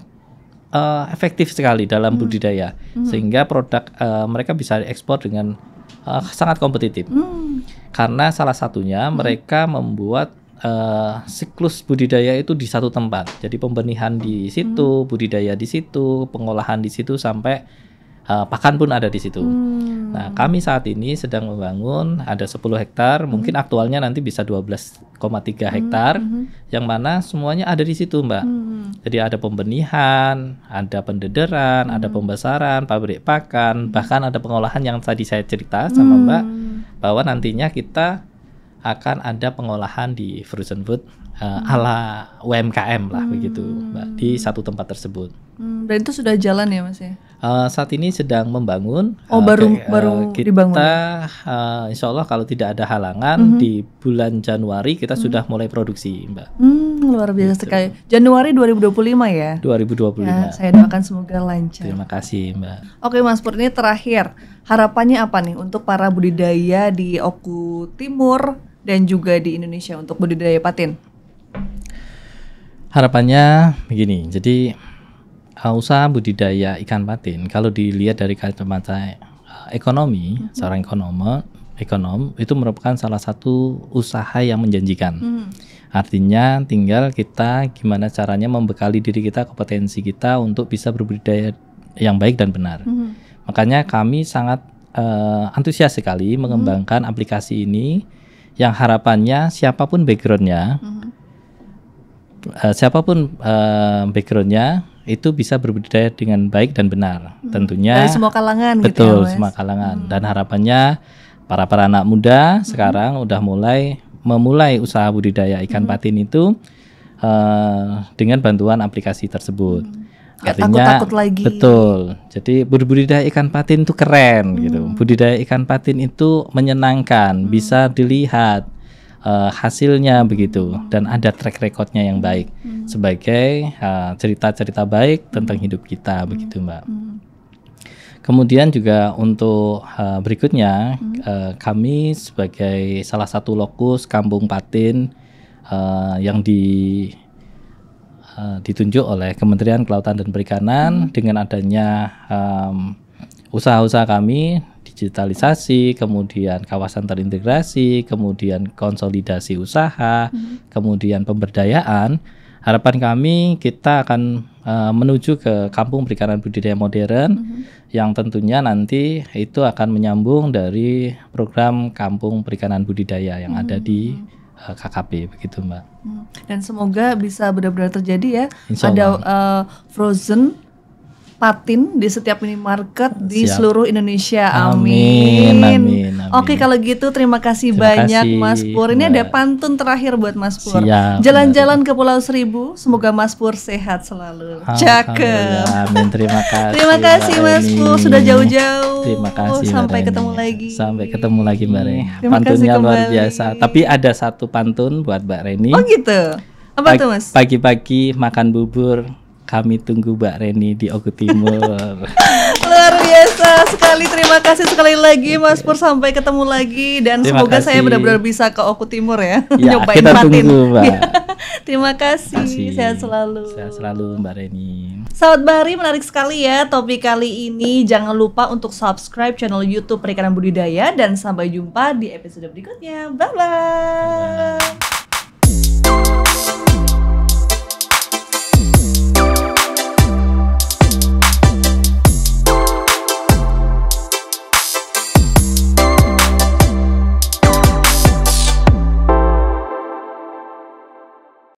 uh, efektif sekali dalam mm -hmm. budidaya mm -hmm. sehingga produk uh, mereka bisa diekspor dengan uh, sangat kompetitif mm -hmm. karena salah satunya mm -hmm. mereka membuat uh, siklus budidaya itu di satu tempat. Jadi pembenihan di hmm. situ, hmm. budidaya di situ, pengolahan di situ sampai uh, pakan pun ada di situ. Hmm. Nah, kami saat ini sedang membangun ada 10 hektar, hmm. mungkin aktualnya nanti bisa 12,3 hmm, hektar hmm, hmm. yang mana semuanya ada di situ, Mbak. Hmm. Jadi ada pembenihan, ada pendederan, hmm. ada pembesaran, pabrik pakan, bahkan ada pengolahan yang tadi saya cerita sama hmm. Mbak bahwa nantinya kita akan ada pengolahan di frozen food uh, hmm. ala UMKM lah hmm. begitu mbak di satu tempat tersebut. Hmm, dan itu sudah jalan ya mas ya? Uh, saat ini sedang membangun. Oh eh, baru uh, baru kita, dibangun. Kita ya? uh, Insya Allah kalau tidak ada halangan -hmm. di bulan Januari kita -hmm. sudah mulai produksi mbak. Hmm, luar biasa gitu. sekali. Januari 2025 ya? 2025. Ya, saya doakan semoga lancar. Terima kasih mbak. Oke mas Pur ini terakhir harapannya apa nih untuk para budidaya di Oku Timur dan juga di Indonesia untuk budidaya patin? Harapannya begini, jadi uh, usaha budidaya ikan patin kalau dilihat dari kacamata uh, ekonomi, -hmm. seorang ekonom, ekonom itu merupakan salah satu usaha yang menjanjikan. -hmm. Artinya tinggal kita gimana caranya membekali diri kita kompetensi kita untuk bisa berbudidaya yang baik dan benar. -hmm. Makanya kami sangat uh, antusias sekali mengembangkan -hmm. aplikasi ini yang harapannya siapapun backgroundnya, mm-hmm. uh, siapapun uh, backgroundnya itu bisa berbudidaya dengan baik dan benar. Mm-hmm. Tentunya dari semua kalangan, betul gitu ya, semua kalangan. Mm-hmm. Dan harapannya para para anak muda mm-hmm. sekarang udah mulai memulai usaha budidaya ikan mm-hmm. patin itu uh, dengan bantuan aplikasi tersebut. Mm-hmm Gak takut-takut lagi. Betul. Jadi budidaya ikan patin itu keren gitu. hmm. gitu. Budidaya ikan patin itu menyenangkan, hmm. bisa dilihat uh, hasilnya begitu hmm. dan ada track recordnya yang baik hmm. sebagai eh, cerita-cerita uh, baik hmm. tentang hidup kita hmm. begitu mbak. Hmm. Kemudian juga untuk uh, berikutnya hmm. uh, kami sebagai salah satu lokus kampung patin uh, yang di Eh, ditunjuk oleh Kementerian Kelautan dan Perikanan hmm. dengan adanya usaha usaha-usaha kami digitalisasi, kemudian kawasan terintegrasi, kemudian konsolidasi usaha, hmm. kemudian pemberdayaan. Harapan kami kita akan uh, menuju ke kampung perikanan budidaya modern hmm. yang tentunya nanti itu akan menyambung dari program kampung perikanan budidaya yang hmm. ada di hmm. Eh, KKP begitu mbak. Hmm. Dan semoga bisa benar-benar terjadi ya. Ada uh, frozen patin di setiap minimarket Siap. di seluruh Indonesia. Amin. Amin. Amin. Amin. Oke, kalau gitu terima kasih terima banyak kasih. Mas Pur. Ini ada pantun terakhir buat Mas Pur. Jalan-jalan ke Pulau Seribu, semoga Mas Pur sehat selalu. Cakep. Amin. Terima kasih. terima kasih Mas Pur sudah jauh-jauh. Terima kasih. Sampai ketemu lagi. Sampai ketemu lagi Mbak Reni. Terima Pantunnya luar biasa. Tapi ada satu pantun buat Mbak Reni. Oh gitu. Apa Pag tuh Mas? Pagi-pagi makan bubur kami tunggu Mbak Reni di Oku Timur. Luar biasa sekali. Terima kasih sekali lagi Mas Pur sampai ketemu lagi dan Terima semoga kasih. saya benar-benar bisa ke Oku Timur ya. ya Nyobain kita Martin. tunggu Mbak. Ya. Terima kasih. kasih. Sehat selalu. Sehat selalu Mbak Reni. Sahabat Bahari menarik sekali ya topik kali ini. Jangan lupa untuk subscribe channel YouTube Perikanan Budidaya dan sampai jumpa di episode berikutnya. bye, -bye.